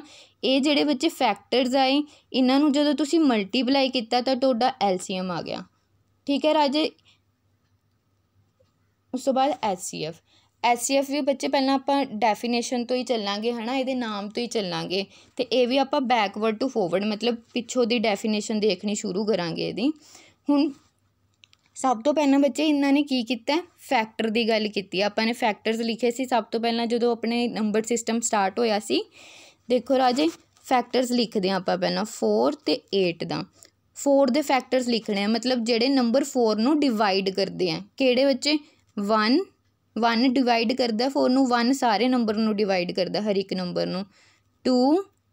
Speaker 1: ਇਹ ਜਿਹੜੇ ਬੱਚੇ ਫੈਕਟਰਸ ਆਏ ਇਹਨਾਂ ਨੂੰ ਜਦੋਂ ਤੁਸੀਂ ਮਲਟੀਪਲਾਈ ਕੀਤਾ ਤਾਂ ਤੁਹਾਡਾ ਐਲਸੀਐਮ ਆ ਗਿਆ ਠੀਕ ਹੈ ਰਾਜੇ ਉਸ ਤੋਂ ਬਾਅਦ ਐਸਸੀਐਫ ਐਸਸੀਐਫ ਵੀ ਬੱਚੇ ਪਹਿਲਾਂ ਆਪਾਂ ਡੈਫੀਨੇਸ਼ਨ ਤੋਂ ਹੀ ਚੱਲਾਂਗੇ ਹਨਾ ਇਹਦੇ ਨਾਮ ਤੋਂ ਹੀ ਚੱਲਾਂਗੇ ਤੇ ਇਹ ਵੀ ਆਪਾਂ ਬੈਕਵਰਡ ਟੂ ਫੋਰਵਰਡ ਮਤਲਬ ਪਿੱਛੋਂ ਦੀ ਡੈਫੀਨੇਸ਼ਨ ਦੇਖਣੀ ਸ਼ੁਰੂ ਕਰਾਂਗੇ ਇਹਦੀ ਹੁਣ ਸਭ ਤੋਂ ਪਹਿਲਾਂ ਬੱਚੇ ਇਹਨਾਂ ਨੇ ਕੀ ਕੀਤਾ ਫੈਕਟਰ ਦੀ ਗੱਲ ਕੀਤੀ ਆਪਾਂ ਨੇ ਫੈਕਟਰਸ ਲਿਖੇ ਸੀ ਸਭ ਤੋਂ ਪਹਿਲਾਂ ਜਦੋਂ ਆਪਣੇ ਨੰਬਰ ਸਿਸਟਮ ਸਟਾਰਟ ਹੋਇਆ ਸੀ ਦੇਖੋ ਰਾਜੇ ਫੈਕਟਰਸ ਲਿਖਦੇ ਆਪਾਂ ਪਹਿਲਾਂ 4 ਤੇ 8 ਦਾ 4 ਦੇ ਫੈਕਟਰਸ ਲਿਖਣੇ ਆ ਮਤਲਬ ਜਿਹੜੇ ਨੰਬਰ 4 ਨੂੰ ਡਿਵਾਈਡ ਕਰਦੇ ਆ ਕਿਹੜੇ ਬੱਚੇ 1 1 ਡਿਵਾਈਡ ਕਰਦਾ 4 ਨੂੰ 1 ਸਾਰੇ ਨੰਬਰ ਨੂੰ ਡਿਵਾਈਡ ਕਰਦਾ ਹਰ ਇੱਕ ਨੰਬਰ ਨੂੰ 2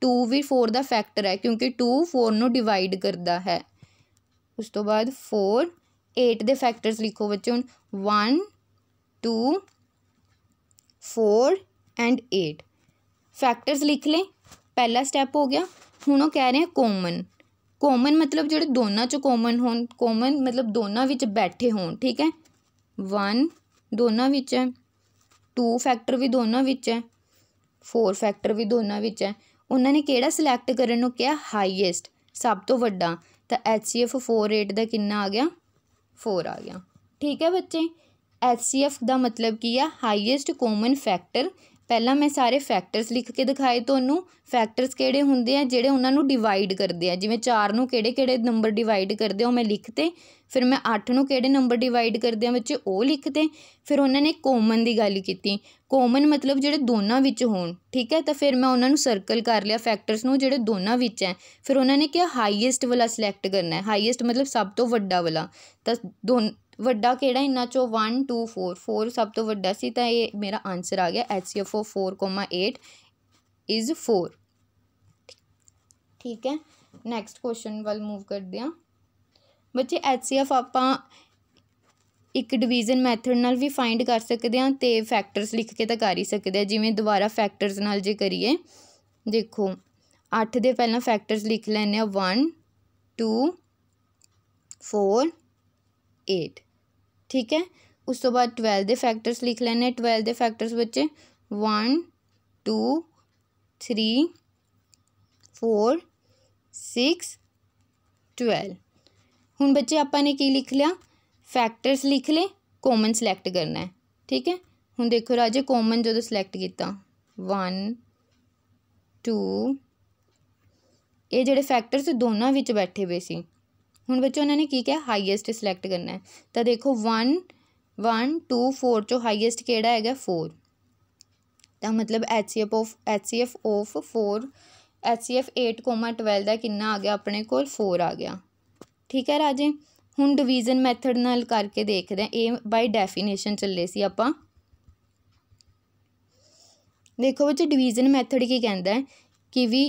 Speaker 1: 2 ਵੀ 4 ਦਾ ਫੈਕਟਰ ਹੈ ਕਿਉਂਕਿ 2 4 ਨੂੰ ਡਿਵਾਈਡ ਕਰਦਾ ਹੈ ਉਸ ਤੋਂ ਬਾਅਦ 4 8 ਦੇ ਫੈਕਟਰਸ ਲਿਖੋ ਬੱਚੇ ਹੁਣ 1 2 4 ਐਂਡ 8 ਫੈਕਟਰਸ ਲਿਖ ਲੈ ਪਹਿਲਾ ਸਟੈਪ ਹੋ ਗਿਆ ਹੁਣ ਉਹ ਕਹਿ ਰਹੇ ਆ ਕਾਮਨ ਕਾਮਨ ਮਤਲਬ ਜਿਹੜੇ ਦੋਨਾਂ ਚ ਕਾਮਨ ਹੋਣ ਕਾਮਨ ਮਤਲਬ ਦੋਨਾਂ ਵਿੱਚ ਬੈਠੇ ਹੋਣ ਠੀਕ ਹੈ 1 ਦੋਨਾਂ ਵਿੱਚ ਹੈ ਟੂ ਫੈਕਟਰ ਵੀ ਦੋਨਾਂ ਵਿੱਚ ਹੈ ਫੋਰ ਫੈਕਟਰ ਵੀ ਦੋਨਾਂ ਵਿੱਚ ਹੈ ਉਹਨਾਂ ਨੇ ਕਿਹੜਾ ਸਿਲੈਕਟ ਕਰਨ ਨੂੰ ਕਿਹਾ ਹਾਈਐਸਟ ਸਭ ਤੋਂ ਵੱਡਾ ਤਾਂ HCF 4 8 ਦਾ ਕਿੰਨਾ ਆ ਗਿਆ 4 ਆ ਗਿਆ ਠੀਕ ਹੈ ਬੱਚੇ HCF ਦਾ ਮਤਲਬ ਕੀ ਹੈ ਹਾਈਐਸਟ ਕਾਮਨ ਫੈਕਟਰ ਪਹਿਲਾਂ ਮੈਂ ਸਾਰੇ ਫੈਕਟਰਸ ਲਿਖ ਕੇ ਦਿਖਾਏ ਤੁਹਾਨੂੰ ਫੈਕਟਰਸ ਕਿਹੜੇ ਹੁੰਦੇ ਆ ਜਿਹੜੇ ਉਹਨਾਂ ਨੂੰ ਡਿਵਾਈਡ ਕਰਦੇ ਆ ਜਿਵੇਂ 4 ਨੂੰ ਕਿਹੜੇ ਕਿਹੜੇ ਨੰਬਰ ਡਿਵਾਈਡ ਕਰਦੇ ਆ ਉਹ ਮੈਂ ਲਿਖਤੇ ਫਿਰ ਮੈਂ 8 ਨੂੰ ਕਿਹੜੇ ਨੰਬਰ ਡਿਵਾਈਡ ਕਰਦੇ ਆ ਵਿੱਚ ਉਹ ਲਿਖਤੇ ਫਿਰ ਉਹਨਾਂ ਨੇ ਕੋਮਨ ਦੀ ਗੱਲ ਕੀਤੀ ਕੋਮਨ ਮਤਲਬ ਜਿਹੜੇ ਦੋਨਾਂ ਵਿੱਚ ਹੋਣ ਠੀਕ ਹੈ ਤਾਂ ਫਿਰ ਮੈਂ ਉਹਨਾਂ ਨੂੰ ਸਰਕਲ ਕਰ ਲਿਆ ਫੈਕਟਰਸ ਨੂੰ ਜਿਹੜੇ ਦੋਨਾਂ ਵਿੱਚ ਹੈ ਫਿਰ ਉਹਨਾਂ ਨੇ ਕਿਹਾ ਹਾਈਐਸਟ ਵਾਲਾ ਸਿਲੈਕਟ ਕਰਨਾ ਹੈ ਹਾਈਐਸਟ ਮਤਲਬ ਸਭ ਤੋਂ ਵੱਡਾ ਵਾਲਾ ਤਾਂ ਦੋ ਵੱਡਾ ਕਿਹੜਾ ਇਹਨਾਂ ਚੋਂ 1 2 4 4 ਸਭ ਤੋਂ ਵੱਡਾ ਸੀ ਤਾਂ ਇਹ ਮੇਰਾ ਆਨਸਰ ਆ ਗਿਆ HCFO 4.8 ਇਜ਼ 4 ਠੀਕ ਹੈ ਨੈਕਸਟ ਕੁਐਸਚਨ ਵੱਲ ਮੂਵ ਕਰਦੇ ਹਾਂ ਬੱਚੇ HCF ਆਪਾਂ ਇੱਕ ਡਿਵੀਜ਼ਨ ਮੈਥਡ ਨਾਲ ਵੀ ਫਾਈਂਡ ਕਰ ਸਕਦੇ ਹਾਂ ਤੇ ਫੈਕਟਰਸ ਲਿਖ ਕੇ ਤਾਂ ਕਰ ਹੀ ਸਕਦੇ ਆ ਜਿਵੇਂ ਦੁਬਾਰਾ ਫੈਕਟਰਸ ਨਾਲ ਜੇ ਕਰੀਏ ਦੇਖੋ 8 ਦੇ ਪਹਿਲਾਂ ਫੈਕਟਰਸ ਲਿਖ ਲੈਣੇ ਆ 1 2 4 8 ਠੀਕ ਹੈ ਉਸ ਤੋਂ ਬਾਅਦ 12 ਦੇ ਫੈਕਟਰਸ ਲਿਖ ਲੈਣੇ 12 ਦੇ ਫੈਕਟਰਸ ਵਿੱਚ 1 2 3 4 6 12 ਹੁਣ ਬੱਚੇ ਆਪਾਂ ਨੇ ਕੀ ਲਿਖ ਲਿਆ ਫੈਕਟਰਸ ਲਿਖ ਲੇ ਕਾਮਨ ਸਿਲੈਕਟ ਕਰਨਾ ਹੈ ਠੀਕ ਹੈ ਹੁਣ ਦੇਖੋ ਰਾਜੇ ਕਾਮਨ ਜਦੋਂ ਸਿਲੈਕਟ ਕੀਤਾ 1 2 ਇਹ ਜਿਹੜੇ ਫੈਕਟਰਸ ਦੋਨਾਂ ਵਿੱਚ ਬੈਠੇ ਹੋਏ ਸੀ ਹੁਣ ਬੱਚੋ ਉਹਨਾਂ ਨੇ ਕੀ ਕਿਹਾ ਹਾਈਐਸਟ ਸਿਲੈਕਟ ਕਰਨਾ ਹੈ ਤਾਂ ਦੇਖੋ 1 1 2 4 ਚੋਂ ਹਾਈਐਸਟ ਕਿਹੜਾ ਹੈਗਾ 4 ਤਾਂ ਮਤਲਬ HCF of HCF of 4 HCF 8,12 ਦਾ ਕਿੰਨਾ ਆ ਗਿਆ ਆਪਣੇ ਕੋਲ 4 ਆ ਗਿਆ ਠੀਕ ਹੈ ਰਾਜੇ ਹੁਣ ਡਿਵੀਜ਼ਨ ਮੈਥਡ ਨਾਲ ਕਰਕੇ ਦੇਖਦੇ ਆ ਇਹ ਬਾਈ ਡੈਫੀਨੇਸ਼ਨ ਚੱਲੇ ਸੀ ਆਪਾਂ ਦੇਖੋ ਵਿੱਚ ਡਿਵੀਜ਼ਨ ਮੈਥਡ ਕੀ ਕਹਿੰਦਾ ਹੈ ਕਿ ਵੀ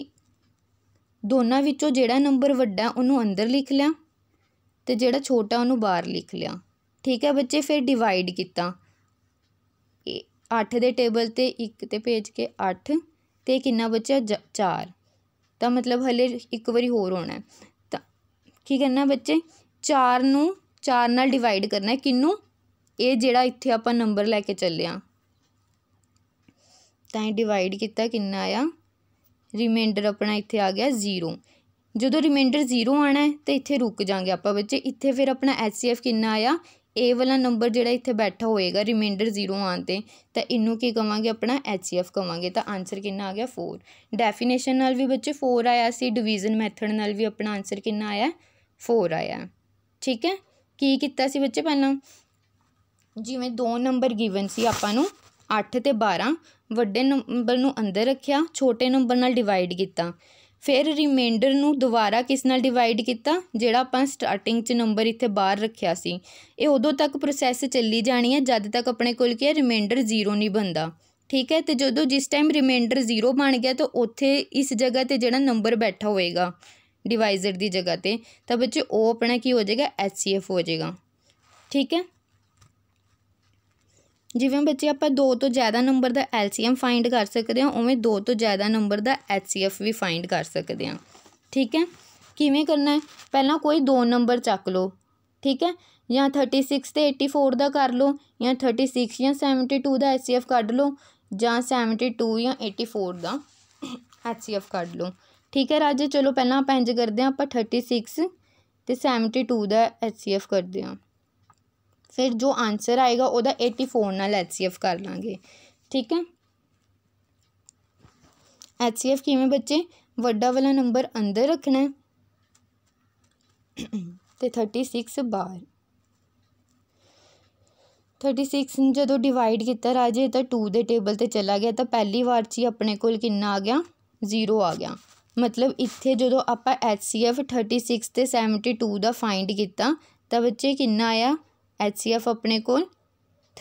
Speaker 1: ਦੋਨਾਂ ਵਿੱਚੋਂ ਜਿਹੜਾ ਨੰਬਰ ਵੱਡਾ ਉਹਨੂੰ ਅੰਦਰ ਲਿਖ ਲਿਆ ਤੇ ਜਿਹੜਾ ਛੋਟਾ ਉਹਨੂੰ ਬਾਹਰ ਲਿਖ ਲਿਆ ਠੀਕ ਹੈ ਬੱਚੇ ਫਿਰ ਡਿਵਾਈਡ ਕੀਤਾ 8 ਦੇ ਟੇਬਲ 'ਤੇ 1 'ਤੇ ਭੇਜ ਕੇ 8 ਤੇ ਕਿੰਨਾ ਬਚਿਆ 4 ਤਾਂ ਮਤਲਬ ਹਲੇ ਇੱਕ ਵਾਰੀ ਹੋਰ ਹੋਣਾ ਤਾਂ ਕੀ ਕਰਨਾ ਬੱਚੇ 4 ਨੂੰ 4 ਨਾਲ ਡਿਵਾਈਡ ਕਰਨਾ ਹੈ ਕਿੰਨੂੰ ਇਹ ਜਿਹੜਾ ਇੱਥੇ ਆਪਾਂ ਨੰਬਰ ਲੈ ਕੇ ਚੱਲੇ ਆ ਤਾਂ ਇਹ ਡਿਵਾਈਡ ਕੀਤਾ ਕਿੰਨਾ ਆਇਆ ਰਿਮਾਈਂਡਰ ਆਪਣਾ ਇੱਥੇ ਆ ਗਿਆ 0 ਜਦੋਂ ਰਿਮਾਈਂਡਰ 0 ਆਣਾ ਹੈ ਤਾਂ ਇੱਥੇ ਰੁਕ ਜਾਾਂਗੇ ਆਪਾਂ ਬੱਚੇ ਇੱਥੇ ਫਿਰ ਆਪਣਾ HCF ਕਿੰਨਾ ਆਇਆ ਏ ਵਾਲਾ ਨੰਬਰ ਜਿਹੜਾ ਇੱਥੇ ਬੈਠਾ ਹੋਏਗਾ ਰਿਮਾਈਂਡਰ 0 ਆਉਣ ਤੇ ਤਾਂ ਇਹਨੂੰ ਕੀ ਕਵਾਂਗੇ ਆਪਣਾ HCF ਕਵਾਂਗੇ ਤਾਂ ਆਨਸਰ ਕਿੰਨਾ ਆ ਗਿਆ 4 ਡੈਫੀਨੇਸ਼ਨ ਨਾਲ ਵੀ ਬੱਚੇ 4 ਆਇਆ ਸੀ ਡਿਵੀਜ਼ਨ ਮੈਥਡ ਨਾਲ ਵੀ ਆਪਣਾ ਆਨਸਰ ਕਿੰਨਾ ਆਇਆ 4 ਆਇਆ ਠੀਕ ਹੈ ਕੀ ਕੀਤਾ ਸੀ ਬੱਚੇ ਪਹਿਲਾਂ ਜਿਵੇਂ ਦੋ ਨੰਬਰ ਗਿਵਨ ਸੀ ਆਪਾਂ ਨੂੰ 8 ਤੇ 12 ਵੱਡੇ ਨੰਬਰ ਨੂੰ ਅੰਦਰ ਰੱਖਿਆ ਛੋਟੇ ਨੰਬਰ ਨਾਲ ਡਿਵਾਈਡ ਕੀਤਾ ਫਿਰ ਰਿਮੇਂਡਰ ਨੂੰ ਦੁਬਾਰਾ ਕਿਸ ਨਾਲ ਡਿਵਾਈਡ ਕੀਤਾ ਜਿਹੜਾ ਆਪਾਂ ਸਟਾਰਟਿੰਗ 'ਚ ਨੰਬਰ ਇੱਥੇ ਬਾਹਰ ਰੱਖਿਆ ਸੀ ਇਹ ਉਦੋਂ ਤੱਕ ਪ੍ਰੋਸੈਸ ਚੱਲੀ ਜਾਣੀ ਹੈ ਜਦ ਤੱਕ ਆਪਣੇ ਕੋਲ ਕੀ ਰਿਮੇਂਡਰ 0 ਜ਼ੀਰੋ ਨਹੀਂ ਬਣਦਾ ਠੀਕ ਹੈ ਤੇ ਜਦੋਂ ਜਿਸ ਟਾਈਮ ਰਿਮੇਂਡਰ ਜ਼ੀਰੋ ਬਣ ਗਿਆ ਤਾਂ ਉੱਥੇ ਇਸ ਜਗ੍ਹਾ ਤੇ ਜਿਹੜਾ ਨੰਬਰ ਬੈਠਾ ਹੋਏਗਾ ਡਿਵਾਈਜ਼ਰ ਦੀ ਜਗ੍ਹਾ ਤੇ ਤਾਂ ਬੱਚੇ ਉਹ ਆਪਣਾ ਕੀ ਹੋ ਜਾਏਗਾ ਐਚਸੀਐਫ ਹੋ ਜਾਏਗਾ ਠੀਕ ਹੈ ਜਿਵੇਂ ਬੱਚੇ ਆਪਾਂ ਦੋ ਤੋਂ ਜ਼ਿਆਦਾ ਨੰਬਰ ਦਾ ਐਲਸੀਐਮ ਫਾਈਂਡ ਕਰ ਸਕਦੇ ਹਾਂ ਉਵੇਂ ਦੋ ਤੋਂ ਜ਼ਿਆਦਾ ਨੰਬਰ ਦਾ ਐਚਸੀਐਫ ਵੀ ਫਾਈਂਡ ਕਰ ਸਕਦੇ ਹਾਂ ਠੀਕ ਹੈ ਕਿਵੇਂ ਕਰਨਾ ਹੈ ਪਹਿਲਾਂ ਕੋਈ ਦੋ ਨੰਬਰ ਚੱਕ ਲਓ ਠੀਕ ਹੈ ਜਾਂ 36 ਤੇ 84 ਦਾ ਕਰ ਲਓ ਜਾਂ 36 ਜਾਂ 72 ਦਾ ਐਚਸੀਐਫ ਕੱਢ ਲਓ ਜਾਂ 72 ਜਾਂ 84 ਦਾ ਐਚਸੀਐਫ ਕੱਢ ਲਓ ਠੀਕ ਹੈ ਰਾਜੇ ਚਲੋ ਪਹਿਲਾਂ ਆਪਾਂ ਇੰਜ ਕਰਦੇ ਹਾਂ ਆਪਾਂ 36 ਤੇ 72 ਦਾ ਐਚਸੀਐਫ ਕਰਦੇ ਹਾਂ ਫਿਰ ਜੋ ਆਨਸਰ ਆਏਗਾ ਉਹਦਾ 84 ਨਾਲ ਐਚਸੀਐਫ ਕਰ ਲਾਂਗੇ ਠੀਕ ਹੈ ਐਚਸੀਐਫ ਕਿਵੇਂ ਬੱਚੇ ਵੱਡਾ ਵਾਲਾ ਨੰਬਰ ਅੰਦਰ ਰੱਖਣਾ ਤੇ 36 ਬਾਹਰ 36 ਨੂੰ ਜਦੋਂ ਡਿਵਾਈਡ ਕੀਤਾ ਰਾਜੇ ਤਾਂ 2 ਦੇ ਟੇਬਲ ਤੇ ਚਲਾ ਗਿਆ ਤਾਂ ਪਹਿਲੀ ਵਾਰ 'ਚ ਹੀ ਆਪਣੇ ਕੋਲ ਕਿੰਨਾ ਆ ਗਿਆ 0 ਆ ਗਿਆ ਮਤਲਬ ਇੱਥੇ ਜਦੋਂ ਆਪਾਂ HCF 36 ਤੇ 72 ਦਾ ਫਾਈਂਡ ਕੀਤਾ ਤਾਂ ਬੱਚੇ ਕਿੰਨਾ ਆਇਆ HCF ਆਪਣੇ ਕੋਲ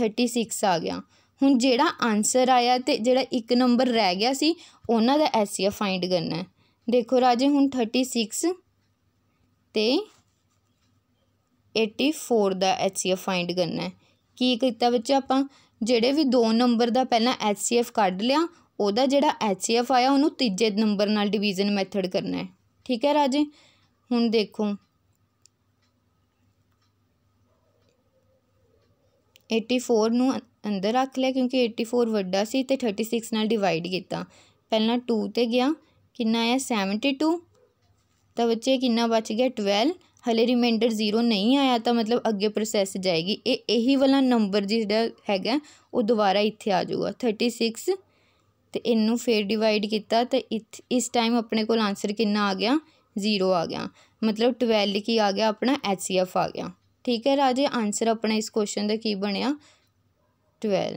Speaker 1: 36 ਆ ਗਿਆ ਹੁਣ ਜਿਹੜਾ ਆਨਸਰ ਆਇਆ ਤੇ ਜਿਹੜਾ ਇੱਕ ਨੰਬਰ ਰਹਿ ਗਿਆ ਸੀ ਉਹਨਾਂ ਦਾ HCF ਫਾਈਂਡ ਕਰਨਾ ਹੈ ਦੇਖੋ ਰਾਜੇ ਹੁਣ 36 ਤੇ 84 ਦਾ HCF ਫਾਈਂਡ ਕਰਨਾ ਹੈ ਕੀ ਕੀਤਾ ਬੱਚਾ ਆਪਾਂ ਜਿਹੜੇ ਵੀ ਦੋ ਨੰਬਰ ਦਾ ਪਹਿਲਾਂ HCF ਕੱਢ ਲਿਆ ਉਹਦਾ ਜਿਹੜਾ HCF ਆਇਆ ਉਹਨੂੰ ਤੀਜੇ ਨੰਬਰ ਨਾਲ ਡਿਵੀਜ਼ਨ ਮੈਥਡ ਕਰਨਾ ਹੈ ਠੀਕ ਹੈ ਰਾਜੇ ਹੁਣ ਦੇਖੋ 84 ਨੂੰ ਅੰਦਰ ਰੱਖ ਲਿਆ ਕਿਉਂਕਿ 84 ਵੱਡਾ ਸੀ ਤੇ 36 ਨਾਲ ਡਿਵਾਈਡ ਕੀਤਾ ਪਹਿਲਾਂ 2 ਤੇ ਗਿਆ ਕਿੰਨਾ ਆਇਆ 72 ਤਾਂ ਬੱਚੇ ਕਿੰਨਾ ਬਚ ਗਿਆ 12 ਹਲੇ ਰਿਮਾਈਂਡਰ 0 ਨਹੀਂ ਆਇਆ ਤਾਂ ਮਤਲਬ ਅੱਗੇ ਪ੍ਰੋਸੈਸ ਜਾਏਗੀ ਇਹ ਇਹੀ ਵਾਲਾ ਨੰਬਰ ਜਿਹੜਾ ਹੈਗਾ ਉਹ ਦੁਬਾਰਾ ਇੱਥੇ ਆ ਜਾਊਗਾ 36 ਤੇ ਇਹਨੂੰ ਫੇਰ ਡਿਵਾਈਡ ਕੀਤਾ ਤਾਂ ਇਸ ਟਾਈਮ ਆਪਣੇ ਕੋਲ ਆਨਸਰ ਕਿੰਨਾ ਆ ਗਿਆ 0 ਆ ਗਿਆ ਮਤਲਬ 12 ਕੀ ਆ ਗਿਆ ਆਪਣਾ HCF ਆ ਗਿਆ ਠੀਕ ਹੈ ਰਾਜੇ ਆਨਸਰ ਆਪਣਾ ਇਸ ਕੁਐਸਚਨ ਦਾ ਕੀ ਬਣਿਆ 12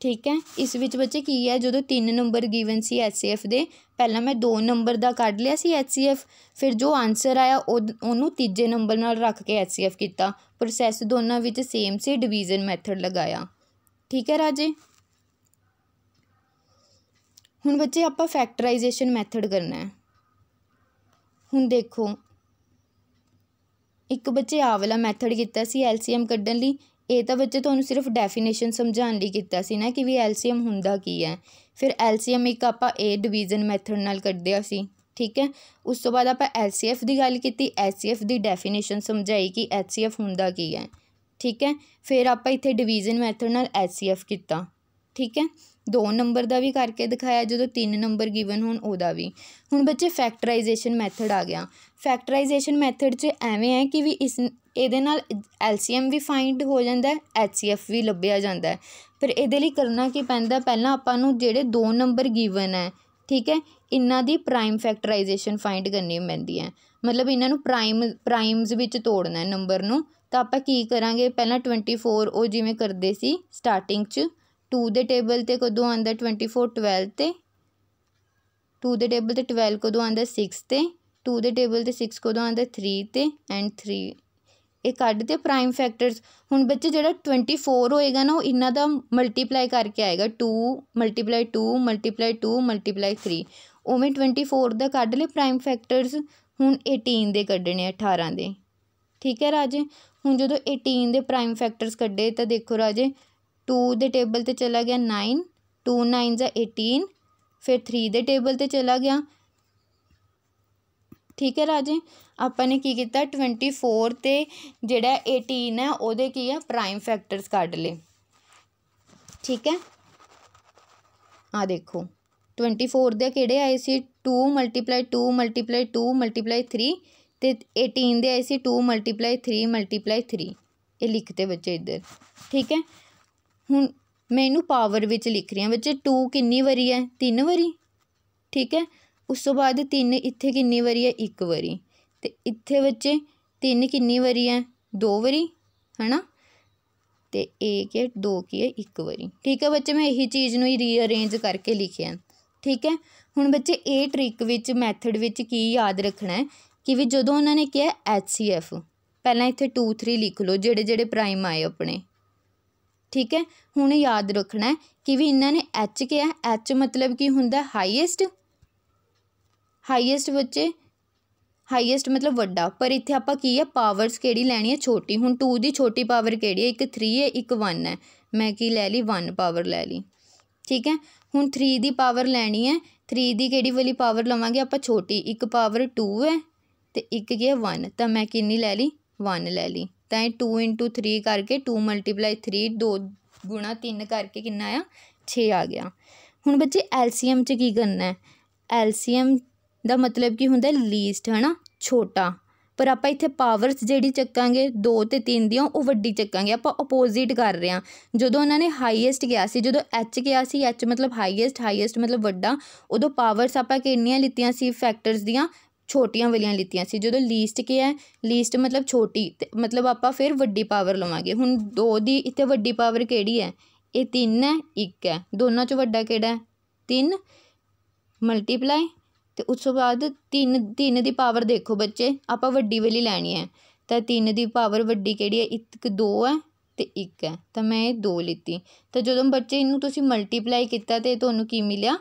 Speaker 1: ਠੀਕ ਹੈ ਇਸ ਵਿੱਚ ਬੱਚੇ ਕੀ ਹੈ ਜਦੋਂ 3 ਨੰਬਰ ਗਿਵਨ ਸੀ ਐਸਸੀਐਫ ਦੇ ਪਹਿਲਾਂ ਮੈਂ 2 ਨੰਬਰ ਦਾ ਕੱਢ ਲਿਆ ਸੀ ਐਸਸੀਐਫ ਫਿਰ ਜੋ ਆਨਸਰ ਆਇਆ ਉਹਨੂੰ ਤੀਜੇ ਨੰਬਰ ਨਾਲ ਰੱਖ ਕੇ ਐਸਸੀਐਫ ਕੀਤਾ ਪ੍ਰੋਸੈਸ ਦੋਨਾਂ ਵਿੱਚ ਸੇਮ ਸੀ ਡਿਵੀਜ਼ਨ ਮੈਥਡ ਲਗਾਇਆ ਠੀਕ ਹੈ ਰਾਜੇ ਹੁਣ ਬੱਚੇ ਆਪਾਂ ਫੈਕਟਰਾਈਜੇਸ਼ਨ ਮੈਥਡ ਕਰਨਾ ਹੈ ਹੁਣ ਦੇਖੋ ਇੱਕ ਬੱਚੇ ਆ ਵਾਲਾ ਮੈਥਡ ਕੀਤਾ ਸੀ ਐਲਸੀਐਮ ਕੱਢਣ ਲਈ ਇਹ ਤਾਂ ਬੱਚੇ ਤੁਹਾਨੂੰ ਸਿਰਫ ਡੈਫੀਨੇਸ਼ਨ ਸਮਝਾਉਣ ਲਈ ਕੀਤਾ ਸੀ ਨਾ ਕਿ ਵੀ ਐਲਸੀਐਮ ਹੁੰਦਾ ਕੀ ਹੈ ਫਿਰ ਐਲਸੀਐਮ ਇੱਕ ਆਪਾਂ ਏ ਡਿਵੀਜ਼ਨ ਮੈਥਡ ਨਾਲ ਆ ਸੀ ਠੀਕ ਹੈ ਉਸ ਤੋਂ ਬਾਅਦ ਆਪਾਂ ਐਲਸੀਐਫ ਦੀ ਗੱਲ ਕੀਤੀ ਐਲਸੀਐਫ ਦੀ ਡੈਫੀਨੇਸ਼ਨ ਸਮਝਾਈ ਕਿ ਐਲਸੀਐਫ ਹੁੰਦਾ ਕੀ ਹੈ ਠੀਕ ਹੈ ਫਿਰ ਆਪਾਂ ਇੱਥੇ ਡਿਵੀਜ਼ਨ ਮੈਥਡ ਨਾਲ ਐਲਸੀਐਫ ਕੀਤਾ ਠੀਕ ਹੈ ਦੋ ਨੰਬਰ ਦਾ ਵੀ ਕਰਕੇ ਦਿਖਾਇਆ ਜਦੋਂ ਤਿੰਨ ਨੰਬਰ ਗਿਵਨ ਹੋਣ ਉਹਦਾ ਵੀ ਹੁਣ ਬੱਚੇ ਫੈਕਟਰਾਈਜੇਸ਼ਨ ਮੈਥਡ ਆ ਗਿਆ ਫੈਕਟਰਾਈਜੇਸ਼ਨ ਮੈਥਡ 'ਚ ਐਵੇਂ ਹੈ ਕਿ ਵੀ ਇਸ ਇਹਦੇ ਨਾਲ ਐਲਸੀਐਮ ਵੀ ਫਾਈਂਡ ਹੋ ਜਾਂਦਾ ਐਚਸੀਐਫ ਵੀ ਲੱਭਿਆ ਜਾਂਦਾ ਫਿਰ ਇਹਦੇ ਲਈ ਕਰਨਾ ਕੀ ਪੈਂਦਾ ਪਹਿਲਾਂ ਆਪਾਂ ਨੂੰ ਜਿਹੜੇ ਦੋ ਨੰਬਰ ਗਿਵਨ ਹੈ ਠੀਕ ਹੈ ਇਹਨਾਂ ਦੀ ਪ੍ਰਾਈਮ ਫੈਕਟਰਾਈਜੇਸ਼ਨ ਫਾਈਂਡ ਕਰਨੀ ਪੈਂਦੀ ਹੈ ਮਤਲਬ ਇਹਨਾਂ ਨੂੰ ਪ੍ਰਾਈਮ ਪ੍ਰਾਈਮਸ ਵਿੱਚ ਤੋੜਨਾ ਹੈ ਨੰਬਰ ਨੂੰ ਤਾਂ ਆਪਾਂ ਕੀ ਕਰਾਂਗੇ ਪਹਿਲਾਂ 24 ਉਹ ਜਿਵੇਂ ਕਰਦੇ ਸੀ ਸਟਾਰਟਿੰਗ 'ਚ 2 ਦੇ ਟੇਬਲ ਤੇ ਕਦੋਂ ਆਂਦਾ 24 12 ਤੇ 2 ਦੇ ਟੇਬਲ ਤੇ 12 ਕਦੋਂ ਆਂਦਾ 6 ਤੇ 2 ਦੇ ਟੇਬਲ ਤੇ 6 ਕਦੋਂ ਆਉਂਦਾ 3 ਤੇ ਐਂਡ 3 ਇਹ ਕੱਢ ਤੇ ਪ੍ਰਾਈਮ ਫੈਕਟਰਸ ਹੁਣ ਬੱਚੇ ਜਿਹੜਾ 24 ਹੋਏਗਾ ਨਾ ਉਹ ਇਹਨਾਂ ਦਾ ਮਲਟੀਪਲਾਈ ਕਰਕੇ ਆਏਗਾ 2 ਮਲਟੀਪਲਾਈ 2 ਮਲਟੀਪਲਾਈ 2 ਮਲਟੀਪਲਾਈ 3 ਉਵੇਂ 24 ਦਾ ਕੱਢ ਲੈ ਪ੍ਰਾਈਮ ਫੈਕਟਰਸ ਹੁਣ 18 ਦੇ ਕੱਢਣੇ 18 ਦੇ ਠੀਕ ਹੈ ਰਾਜੇ ਹੁਣ ਜਦੋਂ 18 ਦੇ ਪ੍ਰਾਈਮ ਫੈਕਟਰਸ ਕੱਢੇ ਤਾਂ ਦੇਖੋ ਰਾਜੇ 2 ਦੇ ਟੇਬਲ ਤੇ ਚਲਾ ਗਿਆ 9 2 9 ਜਾਂ 18 ਫਿਰ 3 ਦੇ ਟੇਬਲ ਤੇ ਚਲਾ ਗਿਆ ਠੀਕ ਹੈ ਰਾਜੇ ਆਪਾਂ ਨੇ ਕੀ ਕੀਤਾ 24 ਤੇ ਜਿਹੜਾ 18 ਹੈ ਉਹਦੇ ਕੀ ਹੈ ਪ੍ਰਾਈਮ ਫੈਕਟਰਸ ਕੱਢ ਲੇ ਠੀਕ ਹੈ ਆ ਦੇਖੋ 24 ਦੇ ਕਿਹੜੇ ਆਏ ਸੀ 2 ਮਲਟੀਪਲਾਈ 2 ਮਲਟੀਪਲਾਈ 2 ਮਲਟੀਪਲਾਈ 3 ਤੇ 18 ਦੇ ਆਏ ਸੀ 2 ਮਲਟੀਪਲਾਈ 3 ਮਲਟੀਪਲਾਈ 3 ਇਹ ਲਿਖਤੇ ਬੱਚੇ ਇੱਧਰ ਠੀਕ ਹੈ ਹੁਣ ਮੈਂ ਇਹਨੂੰ ਪਾਵਰ ਵਿੱਚ ਲਿਖ ਰਹੀ ਹਾਂ ਬੱਚੇ 2 ਕਿੰਨੀ ਵਾਰੀ ਹੈ 3 ਵਾਰੀ ਠੀਕ ਹੈ ਉਸ ਤੋਂ ਬਾਅਦ ਤਿੰਨ ਇੱਥੇ ਕਿੰਨੀ ਵਾਰੀ ਹੈ ਇੱਕ ਵਾਰੀ ਤੇ ਇੱਥੇ ਬੱਚੇ ਤਿੰਨ ਕਿੰਨੀ ਵਾਰੀ ਹੈ ਦੋ ਵਾਰੀ ਹੈਨਾ ਤੇ ਅਤੇ ਕੇ ਹੈ ਦੋ ਕੀ ਹੈ ਇੱਕ ਵਾਰੀ ਠੀਕ ਹੈ ਬੱਚੇ ਮੈਂ ਇਹੀ ਚੀਜ਼ ਨੂੰ ਹੀ ਰੀਅਰੇਂਜ ਕਰਕੇ ਲਿਖਿਆ ਠੀਕ ਹੈ ਹੁਣ ਬੱਚੇ ਇਹ ਟ੍ਰਿਕ ਵਿੱਚ ਮੈਥਡ ਵਿੱਚ ਕੀ ਯਾਦ ਰੱਖਣਾ ਹੈ ਕਿ ਵੀ ਜਦੋਂ ਉਹਨਾਂ ਨੇ ਕਿਹਾ ਐਚ ਸੀ ਐਫ ਪਹਿਲਾਂ ਇੱਥੇ 2 3 ਲਿਖ ਲਓ ਜਿਹੜੇ ਜਿਹੜੇ ਪ੍ਰਾਈਮ ਆਏ ਆਪਣੇ ਠੀਕ ਹੈ ਹੁਣ ਯਾਦ ਰੱਖਣਾ ਕਿ ਵੀ ਇਹਨਾਂ ਨੇ ਐਚ ਕਿਹਾ ਐਚ ਮਤਲਬ ਕੀ ਹੁੰਦਾ ਹਾਈਐਸਟ ਹਾਈਐਸਟ ਬੱਚੇ ਹਾਈਐਸਟ ਮਤਲਬ ਵੱਡਾ ਪਰ ਇੱਥੇ ਆਪਾਂ ਕੀ ਹੈ ਪਾਵਰਸ ਕਿਹੜੀ ਲੈਣੀ ਹੈ ਛੋਟੀ ਹੁਣ 2 ਦੀ ਛੋਟੀ ਪਾਵਰ ਕਿਹੜੀ ਹੈ ਇੱਕ 3 ਹੈ ਇੱਕ 1 ਹੈ ਮੈਂ ਕੀ ਲੈ ਲਈ 1 ਪਾਵਰ ਲੈ ਲਈ ਠੀਕ ਹੈ ਹੁਣ 3 ਦੀ ਪਾਵਰ ਲੈਣੀ ਹੈ 3 ਦੀ ਕਿਹੜੀ ਵਾਲੀ ਪਾਵਰ ਲਵਾਂਗੇ ਆਪਾਂ ਛੋਟੀ ਇੱਕ ਪਾਵਰ 2 ਹੈ ਤੇ ਇੱਕ ਕੀ ਹੈ 1 ਤਾਂ ਮੈਂ ਕਿੰਨੀ ਲੈ ਲਈ 1 ਲੈ ਲਈ ਤਾਂ ਇਹ 2 3 ਕਰਕੇ 2 3 2 ਗੁਣਾ 3 ਕਰਕੇ ਕਿੰਨਾ ਆ 6 ਆ ਗਿਆ ਹੁਣ ਬੱਚੇ ਐਲਸੀਐਮ 'ਚ ਕੀ ਕਰਨਾ ਹੈ ਐਲਸੀਐਮ ਦਾ ਮਤਲਬ ਕੀ ਹੁੰਦਾ ਲੀਸਟ ਹਨਾ ਛੋਟਾ ਪਰ ਆਪਾਂ ਇੱਥੇ ਪਾਵਰਸ ਜਿਹੜੀ ਚੱਕਾਂਗੇ 2 ਤੇ 3 ਦੀਆਂ ਉਹ ਵੱਡੀ ਚੱਕਾਂਗੇ ਆਪਾਂ ਆਪੋਜ਼ਿਟ ਕਰ ਰਹੇ ਹਾਂ ਜਦੋਂ ਉਹਨਾਂ ਨੇ ਹਾਈਐਸਟ ਗਿਆ ਸੀ ਜਦੋਂ ਐਚ ਗਿਆ ਸੀ ਐਚ ਮਤਲਬ ਹਾਈਐਸਟ ਹਾਈਐਸਟ ਮਤਲਬ ਵੱਡਾ ਉਦੋਂ ਪਾਵਰਸ ਆਪਾਂ ਕਿੰਨੀਆਂ ਲਿੱਤੀਆਂ ਸੀ ਫੈਕਟਰਸ ਦੀਆਂ ਛੋਟੀਆਂ ਵਾਲੀਆਂ ਲਿੱਤੀਆਂ ਸੀ ਜਦੋਂ ਲੀਸਟ ਕੀ ਹੈ ਲੀਸਟ ਮਤਲਬ ਛੋਟੀ ਮਤਲਬ ਆਪਾਂ ਫਿਰ ਵੱਡੀ ਪਾਵਰ ਲਵਾਂਗੇ ਹੁਣ 2 ਦੀ ਇੱਥੇ ਵੱਡੀ ਪਾਵਰ ਕਿਹੜੀ ਹੈ ਇਹ 3 ਹੈ 1 ਹੈ ਦੋਨਾਂ ਚੋਂ ਵੱਡਾ ਕਿਹੜਾ ਹੈ 3 ਮਲਟੀਪਲਾਈ ਤੇ ਉਸ ਤੋਂ ਬਾਅਦ ਤਿੰਨ 3 ਦੀ ਪਾਵਰ ਦੇਖੋ ਬੱਚੇ ਆਪਾਂ ਵੱਡੀ ਵਾਲੀ ਲੈਣੀ ਹੈ ਤਾਂ ਤਿੰਨ ਦੀ ਪਾਵਰ ਵੱਡੀ ਕਿਹੜੀ ਹੈ ਇੱਕ 2 ਹੈ ਤੇ 1 ਹੈ ਤਾਂ ਮੈਂ ਇਹ 2 ਲਿੱਤੀ ਤਾਂ ਜਦੋਂ ਬੱਚੇ ਇਹਨੂੰ ਤੁਸੀਂ ਮਲਟੀਪਲਾਈ ਕੀਤਾ ਤੇ ਤੁਹਾਨੂੰ ਕੀ ਮਿਲਿਆ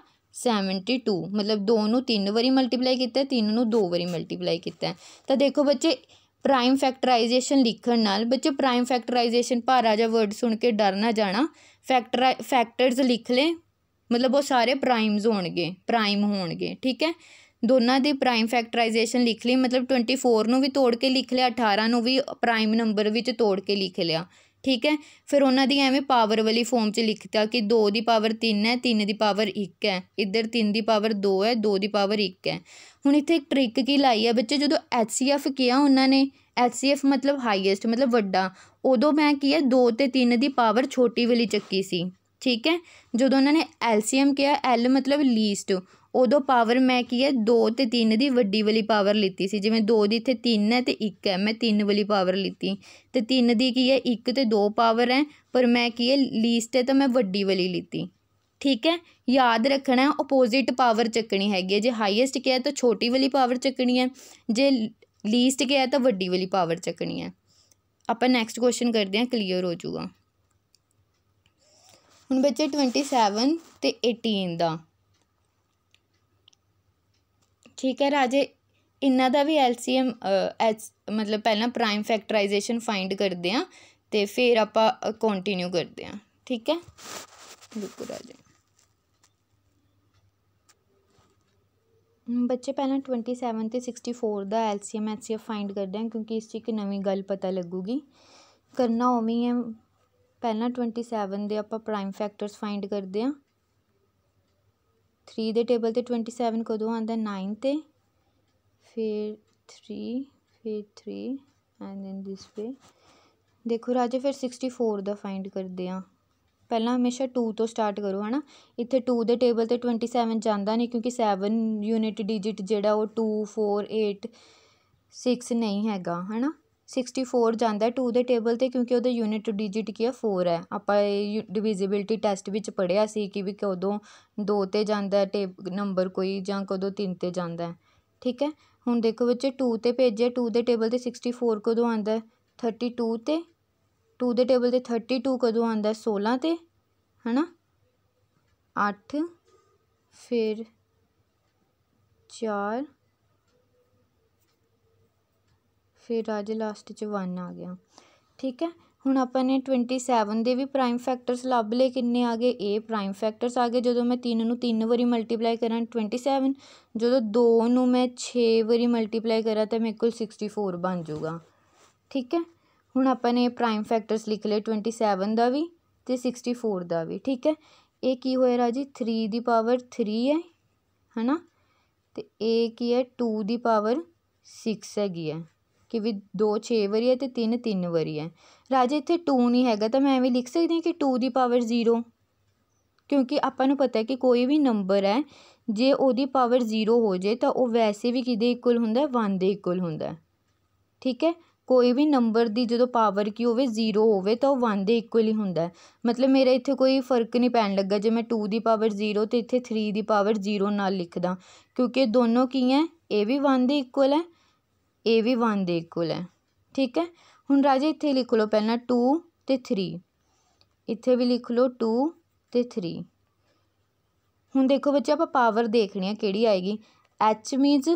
Speaker 1: 72 ਮਤਲਬ 2 ਨੂੰ 3 ਵਾਰੀ ਮਲਟੀਪਲਾਈ ਕੀਤਾ ਤਿੰਨ ਨੂੰ ਦੋ ਵਾਰੀ ਮਲਟੀਪਲਾਈ ਕੀਤਾ ਤਾਂ ਦੇਖੋ ਬੱਚੇ ਪ੍ਰਾਈਮ ਫੈਕਟਰਾਈਜੇਸ਼ਨ ਲਿਖਣ ਨਾਲ ਬੱਚੇ ਪ੍ਰਾਈਮ ਫੈਕਟਰਾਈਜੇਸ਼ਨ ਭਾਰਾ ਜਿਹਾ ਵਰਡ ਸੁਣ ਕੇ ਡਰ ਨਾ ਜਾਣਾ ਫੈਕਟਰ ਫੈਕਟਰਸ ਲਿਖ ਲੈ ਮਤਲਬ ਉਹ ਸਾਰੇ ਪ੍ਰਾਈਮਸ ਹੋਣਗੇ ਪ੍ਰਾਈਮ ਹੋਣਗੇ ਠੀਕ ਹੈ ਦੋਨਾਂ ਦੀ ਪ੍ਰਾਈਮ ਫੈਕਟਰਾਈਜੇਸ਼ਨ ਲਿਖ ਲਈ ਮਤਲਬ 24 ਨੂੰ ਵੀ ਤੋੜ ਕੇ ਲਿਖ ਲਿਆ 18 ਨੂੰ ਵੀ ਪ੍ਰਾਈਮ ਨੰਬਰ ਵਿੱਚ ਤੋੜ ਕੇ ਲਿਖ ਲਿਆ ਠੀਕ ਹੈ ਫਿਰ ਉਹਨਾਂ ਦੀ ਐਵੇਂ ਪਾਵਰ ਵਾਲੀ ਫਾਰਮ 'ਚ ਲਿਖਤਾ ਕਿ 2 ਦੀ ਪਾਵਰ 3 ਹੈ 3 ਦੀ ਪਾਵਰ 1 ਹੈ ਇੱਧਰ 3 ਦੀ ਪਾਵਰ 2 ਹੈ 2 ਦੀ ਪਾਵਰ 1 ਹੈ ਹੁਣ ਇੱਥੇ ਇੱਕ ਟ੍ਰਿਕ ਕੀ ਲਾਈ ਹੈ ਬੱਚੇ ਜਦੋਂ ਐਚਸੀਐਫ ਕੀਆ ਉਹਨਾਂ ਨੇ ਐਚਸੀਐਫ ਮਤਲਬ ਹਾਈਐਸਟ ਮਤਲਬ ਵੱਡਾ ਉਦੋਂ ਮੈਂ ਕੀ ਹੈ 2 ਤੇ 3 ਦੀ ਪਾਵਰ ਛੋਟੀ ਵਾਲੀ ਚੱਕੀ ਸੀ ਠੀਕ ਹੈ ਜਦੋਂ ਉਹਨਾਂ ਨੇ ਐਲਸੀਐਮ ਕਿਹਾ ਐਲ ਮਤਲਬ ਲੀਸਟ ਉਦੋਂ ਪਾਵਰ ਮੈਂ ਕੀ ਹੈ 2 ਤੇ 3 ਦੀ ਵੱਡੀ ਵਾਲੀ ਪਾਵਰ ਲਿੱਤੀ ਸੀ ਜਿਵੇਂ 2 ਦੀ ਇੱਥੇ 3 ਹੈ ਤੇ 1 ਹੈ ਮੈਂ 3 ਵਾਲੀ ਪਾਵਰ ਲਿੱਤੀ ਤੇ 3 ਦੀ ਕੀ ਹੈ 1 ਤੇ 2 ਪਾਵਰ ਹੈ ਪਰ ਮੈਂ ਕੀ ਹੈ ਲੀਸਟ ਹੈ ਤਾਂ ਮੈਂ ਵੱਡੀ ਵਾਲੀ ਲਿੱਤੀ ਠੀਕ ਹੈ ਯਾਦ ਰੱਖਣਾ ਆਪੋਜ਼ਿਟ ਪਾਵਰ ਚੱਕਣੀ ਹੈਗੀ ਹੈ ਜੇ ਹਾਈਐਸਟ ਕਿਹਾ ਤਾਂ ਛੋਟੀ ਵਾਲੀ ਪਾਵਰ ਚੱਕਣੀ ਹੈ ਜੇ ਲੀਸਟ ਕਿਹਾ ਤਾਂ ਵੱਡੀ ਵਾਲੀ ਪਾਵਰ ਚੱਕਣੀ ਹੈ ਆਪਾਂ ਨੈਕਸਟ ਕੁਐਸਚਨ ਕਰਦੇ ਹਾਂ ਕਲੀਅਰ ਹੋ ਜਾਊਗਾ ਹੁਣ ਬੱਚੇ 27 ਤੇ 18 ਦਾ ਠੀਕ ਹੈ ਰਾਜੇ ਇਹਨਾਂ ਦਾ ਵੀ ਐਲਸੀਐਮ ਐਚ ਮਤਲਬ ਪਹਿਲਾਂ ਪ੍ਰਾਈਮ ਫੈਕਟਰਾਈਜੇਸ਼ਨ ਫਾਈਂਡ ਕਰਦੇ ਆ ਤੇ ਫਿਰ ਆਪਾਂ ਕੰਟੀਨਿਊ ਕਰਦੇ ਆ ਠੀਕ ਹੈ ਬਿਲਕੁਲ ਰਾਜੇ ਬੱਚੇ ਪਹਿਲਾਂ 27 ਤੇ 64 ਦਾ ਐਲਸੀਐਮ ਐਚਸੀਐਫ ਫਾਈਂਡ ਕਰਦੇ ਆ ਕਿਉਂਕਿ ਇਸ 'ਚ ਇੱਕ ਨਵੀਂ ਗੱਲ ਪਤਾ ਲੱਗੂਗੀ ਕਰਨਾ ਉਵੇਂ ਹੀ ਹੈ ਪਹਿਲਾਂ 27 ਦੇ ਆਪਾਂ ਪ੍ਰਾਈਮ ਫੈਕਟਰਸ ਫਾਈਂਡ ਕਰਦੇ ਆ 3 ਦੇ ਟੇਬਲ ਤੇ 27 ਕਦੋਂ ਆਂਦਾ 9 ਤੇ ਫਿਰ 3 ਫਿਰ 3 ਐਂਡ ਇਨ ਥਿਸ ਵੇ ਦੇਖੋ ਰਾਜੇ ਫਿਰ 64 ਦਾ ਫਾਈਂਡ ਕਰਦੇ ਆ ਪਹਿਲਾਂ ਹਮੇਸ਼ਾ 2 ਤੋਂ ਸਟਾਰਟ ਕਰੋ ਹਨਾ ਇੱਥੇ 2 ਦੇ ਟੇਬਲ ਤੇ 27 ਜਾਂਦਾ ਨਹੀਂ ਕਿਉਂਕਿ 7 ਯੂਨਿਟ ਡਿਜਿਟ ਜਿਹੜਾ ਉਹ 2 4 8 6 ਨਹੀਂ ਹੈਗਾ ਹਨਾ ਸਿਕਸਟੀ ਫੋਰ ਜਾਂਦਾ ਟੂ ਦੇ ਟੇਬਲ 'ਤੇ ਕਿਉਂਕਿ ਉਹਦਾ ਯੂਨਿਟ ਡਿਜਿਟ ਕੀ ਹੈ ਫੋਰ ਹੈ ਆਪਾਂ ਇਹ ਡਿਵੀਜ਼ੀਬਿਲਟੀ ਟੈਸਟ ਵਿੱਚ ਪੜ੍ਹਿਆ ਸੀ ਕਿ ਵੀ ਕਦੋਂ ਦੋ 'ਤੇ ਜਾਂਦਾ ਟੇ ਨੰਬਰ ਕੋਈ ਜਾਂ ਕਦੋਂ ਤਿੰਨ 'ਤੇ ਜਾਂਦਾ ਠੀਕ ਹੈ ਹੁਣ ਦੇਖੋ ਬੱਚੇ ਟੂ 'ਤੇ ਭੇਜਿਆ ਟੂ ਦੇ ਟੇਬਲ 'ਤੇ ਸਿਕਸਟੀ ਫੋਰ ਕਦੋਂ ਆਉਂਦਾ ਥਰਟੀ ਟੂ 'ਤੇ ਟੂ ਦੇ ਟੇਬਲ 'ਤੇ ਥਰਟੀ ਟੂ ਕਦੋਂ ਆਉਂਦਾ 16 'ਤੇ ਹੈ ਨਾ ਅੱਠ ਫਿਰ ਚਾਰ ਫਿਰ ਰਾਜੇ ਲਾਸਟ 'ਚ 1 ਆ ਗਿਆ ਠੀਕ ਹੈ ਹੁਣ ਆਪਾਂ ਨੇ 27 ਦੇ ਵੀ ਪ੍ਰਾਈਮ ਫੈਕਟਰਸ ਲੱਭ ਲਏ ਕਿੰਨੇ ਆ ਗਏ ਇਹ ਪ੍ਰਾਈਮ ਫੈਕਟਰਸ ਆ ਗਏ ਜਦੋਂ ਮੈਂ 3 ਨੂੰ 3 ਵਾਰੀ ਮਲਟੀਪਲਾਈ ਕਰਾਂ 27 ਜਦੋਂ 2 ਨੂੰ ਮੈਂ 6 ਵਾਰੀ ਮਲਟੀਪਲਾਈ ਕਰਾਂ ਤਾਂ ਮੇਰੇ ਕੋਲ 64 ਬਣ ਜਾਊਗਾ ਠੀਕ ਹੈ ਹੁਣ ਆਪਾਂ ਨੇ ਪ੍ਰਾਈਮ ਫੈਕਟਰਸ ਲਿਖ ਲਏ 27 ਦਾ ਵੀ ਤੇ 64 ਦਾ ਵੀ ਠੀਕ ਹੈ ਇਹ ਕੀ ਹੋਇਆ ਰਾਜੀ 3 ਦੀ ਪਾਵਰ 3 ਹੈ ਹਨਾ ਤੇ ਇਹ ਕੀ ਹੈ 2 ਦੀ ਪਾਵਰ 6 ਹੈਗੀ ਹੈ ਕਿ ਵੀ ਦੋ ਛੇ ਵਾਰੀ ਹੈ ਅਤੇ ਤਿੰਨ ਤਿੰਨ ਵਾਰੀ ਹੈ ਰਾਜੇ ਇੱਥੇ ਟੂ ਨਹੀਂ ਹੈਗਾ ਤਾਂ ਮੈਂ ਐਵੇਂ ਲਿਖ ਸਕਦੀ ਹਾਂ ਕਿ ਟੂ ਦੀ ਪਾਵਰ ਜ਼ੀਰੋ ਕਿਉਂਕਿ ਆਪਾਂ ਨੂੰ ਪਤਾ ਕਿ ਕੋਈ ਵੀ ਨੰਬਰ ਹੈ ਜੇ ਉਹਦੀ ਪਾਵਰ ਜ਼ੀਰੋ ਹੋ ਜੇ ਤਾਂ ਉਹ ਵੈਸੇ ਵੀ ਕਿਹਦੇ ਇਕੁਅਲ ਹੁੰਦਾ ਵਨ ਦੇ ਇਕੁਅਲ ਹੁੰਦਾ ਠੀਕ ਹੈ ਕੋਈ ਵੀ ਨੰਬਰ ਦੀ ਜਦੋਂ ਪਾਵਰ ਕੀ ਹੋਵੇ ਜ਼ੀਰੋ ਹੋਵੇ ਤਾਂ ਉਹ ਵਨ ਦੇ ਇਕੁਅਲ ਹੀ ਹੁੰਦਾ ਮਤਲਬ ਮੇਰੇ ਇੱਥੇ ਕੋਈ ਫਰਕ ਨਹੀਂ ਪੈਣ ਲੱਗਾ ਜੇ ਮੈਂ ਟੂ ਦੀ ਪਾਵਰ ਜ਼ੀਰੋ ਅਤੇ ਇੱਥੇ 3 ਦੀ ਪਾਵਰ ਜ਼ੀਰੋ ਨਾਲ ਲਿਖਦਾ ਕਿਉਂਕਿ ਦੋਨੋਂ ਕੀ ਹੈ ਇਹ ਵੀ ਵਨ ਦੇ ਇਕੁਅਲ ਹੈ ए एह् बी इक्वल है ठीक है हूँ राजे इत्थै लिखी लैओ पैह्लें टू तो थ्री इत्थै भी लिख लो टू तो थ्री हूँ देखो बच्चेओ ਆਪਾਂ पावर देखनी ऐ केह्ड़ी आएगी एच मीनस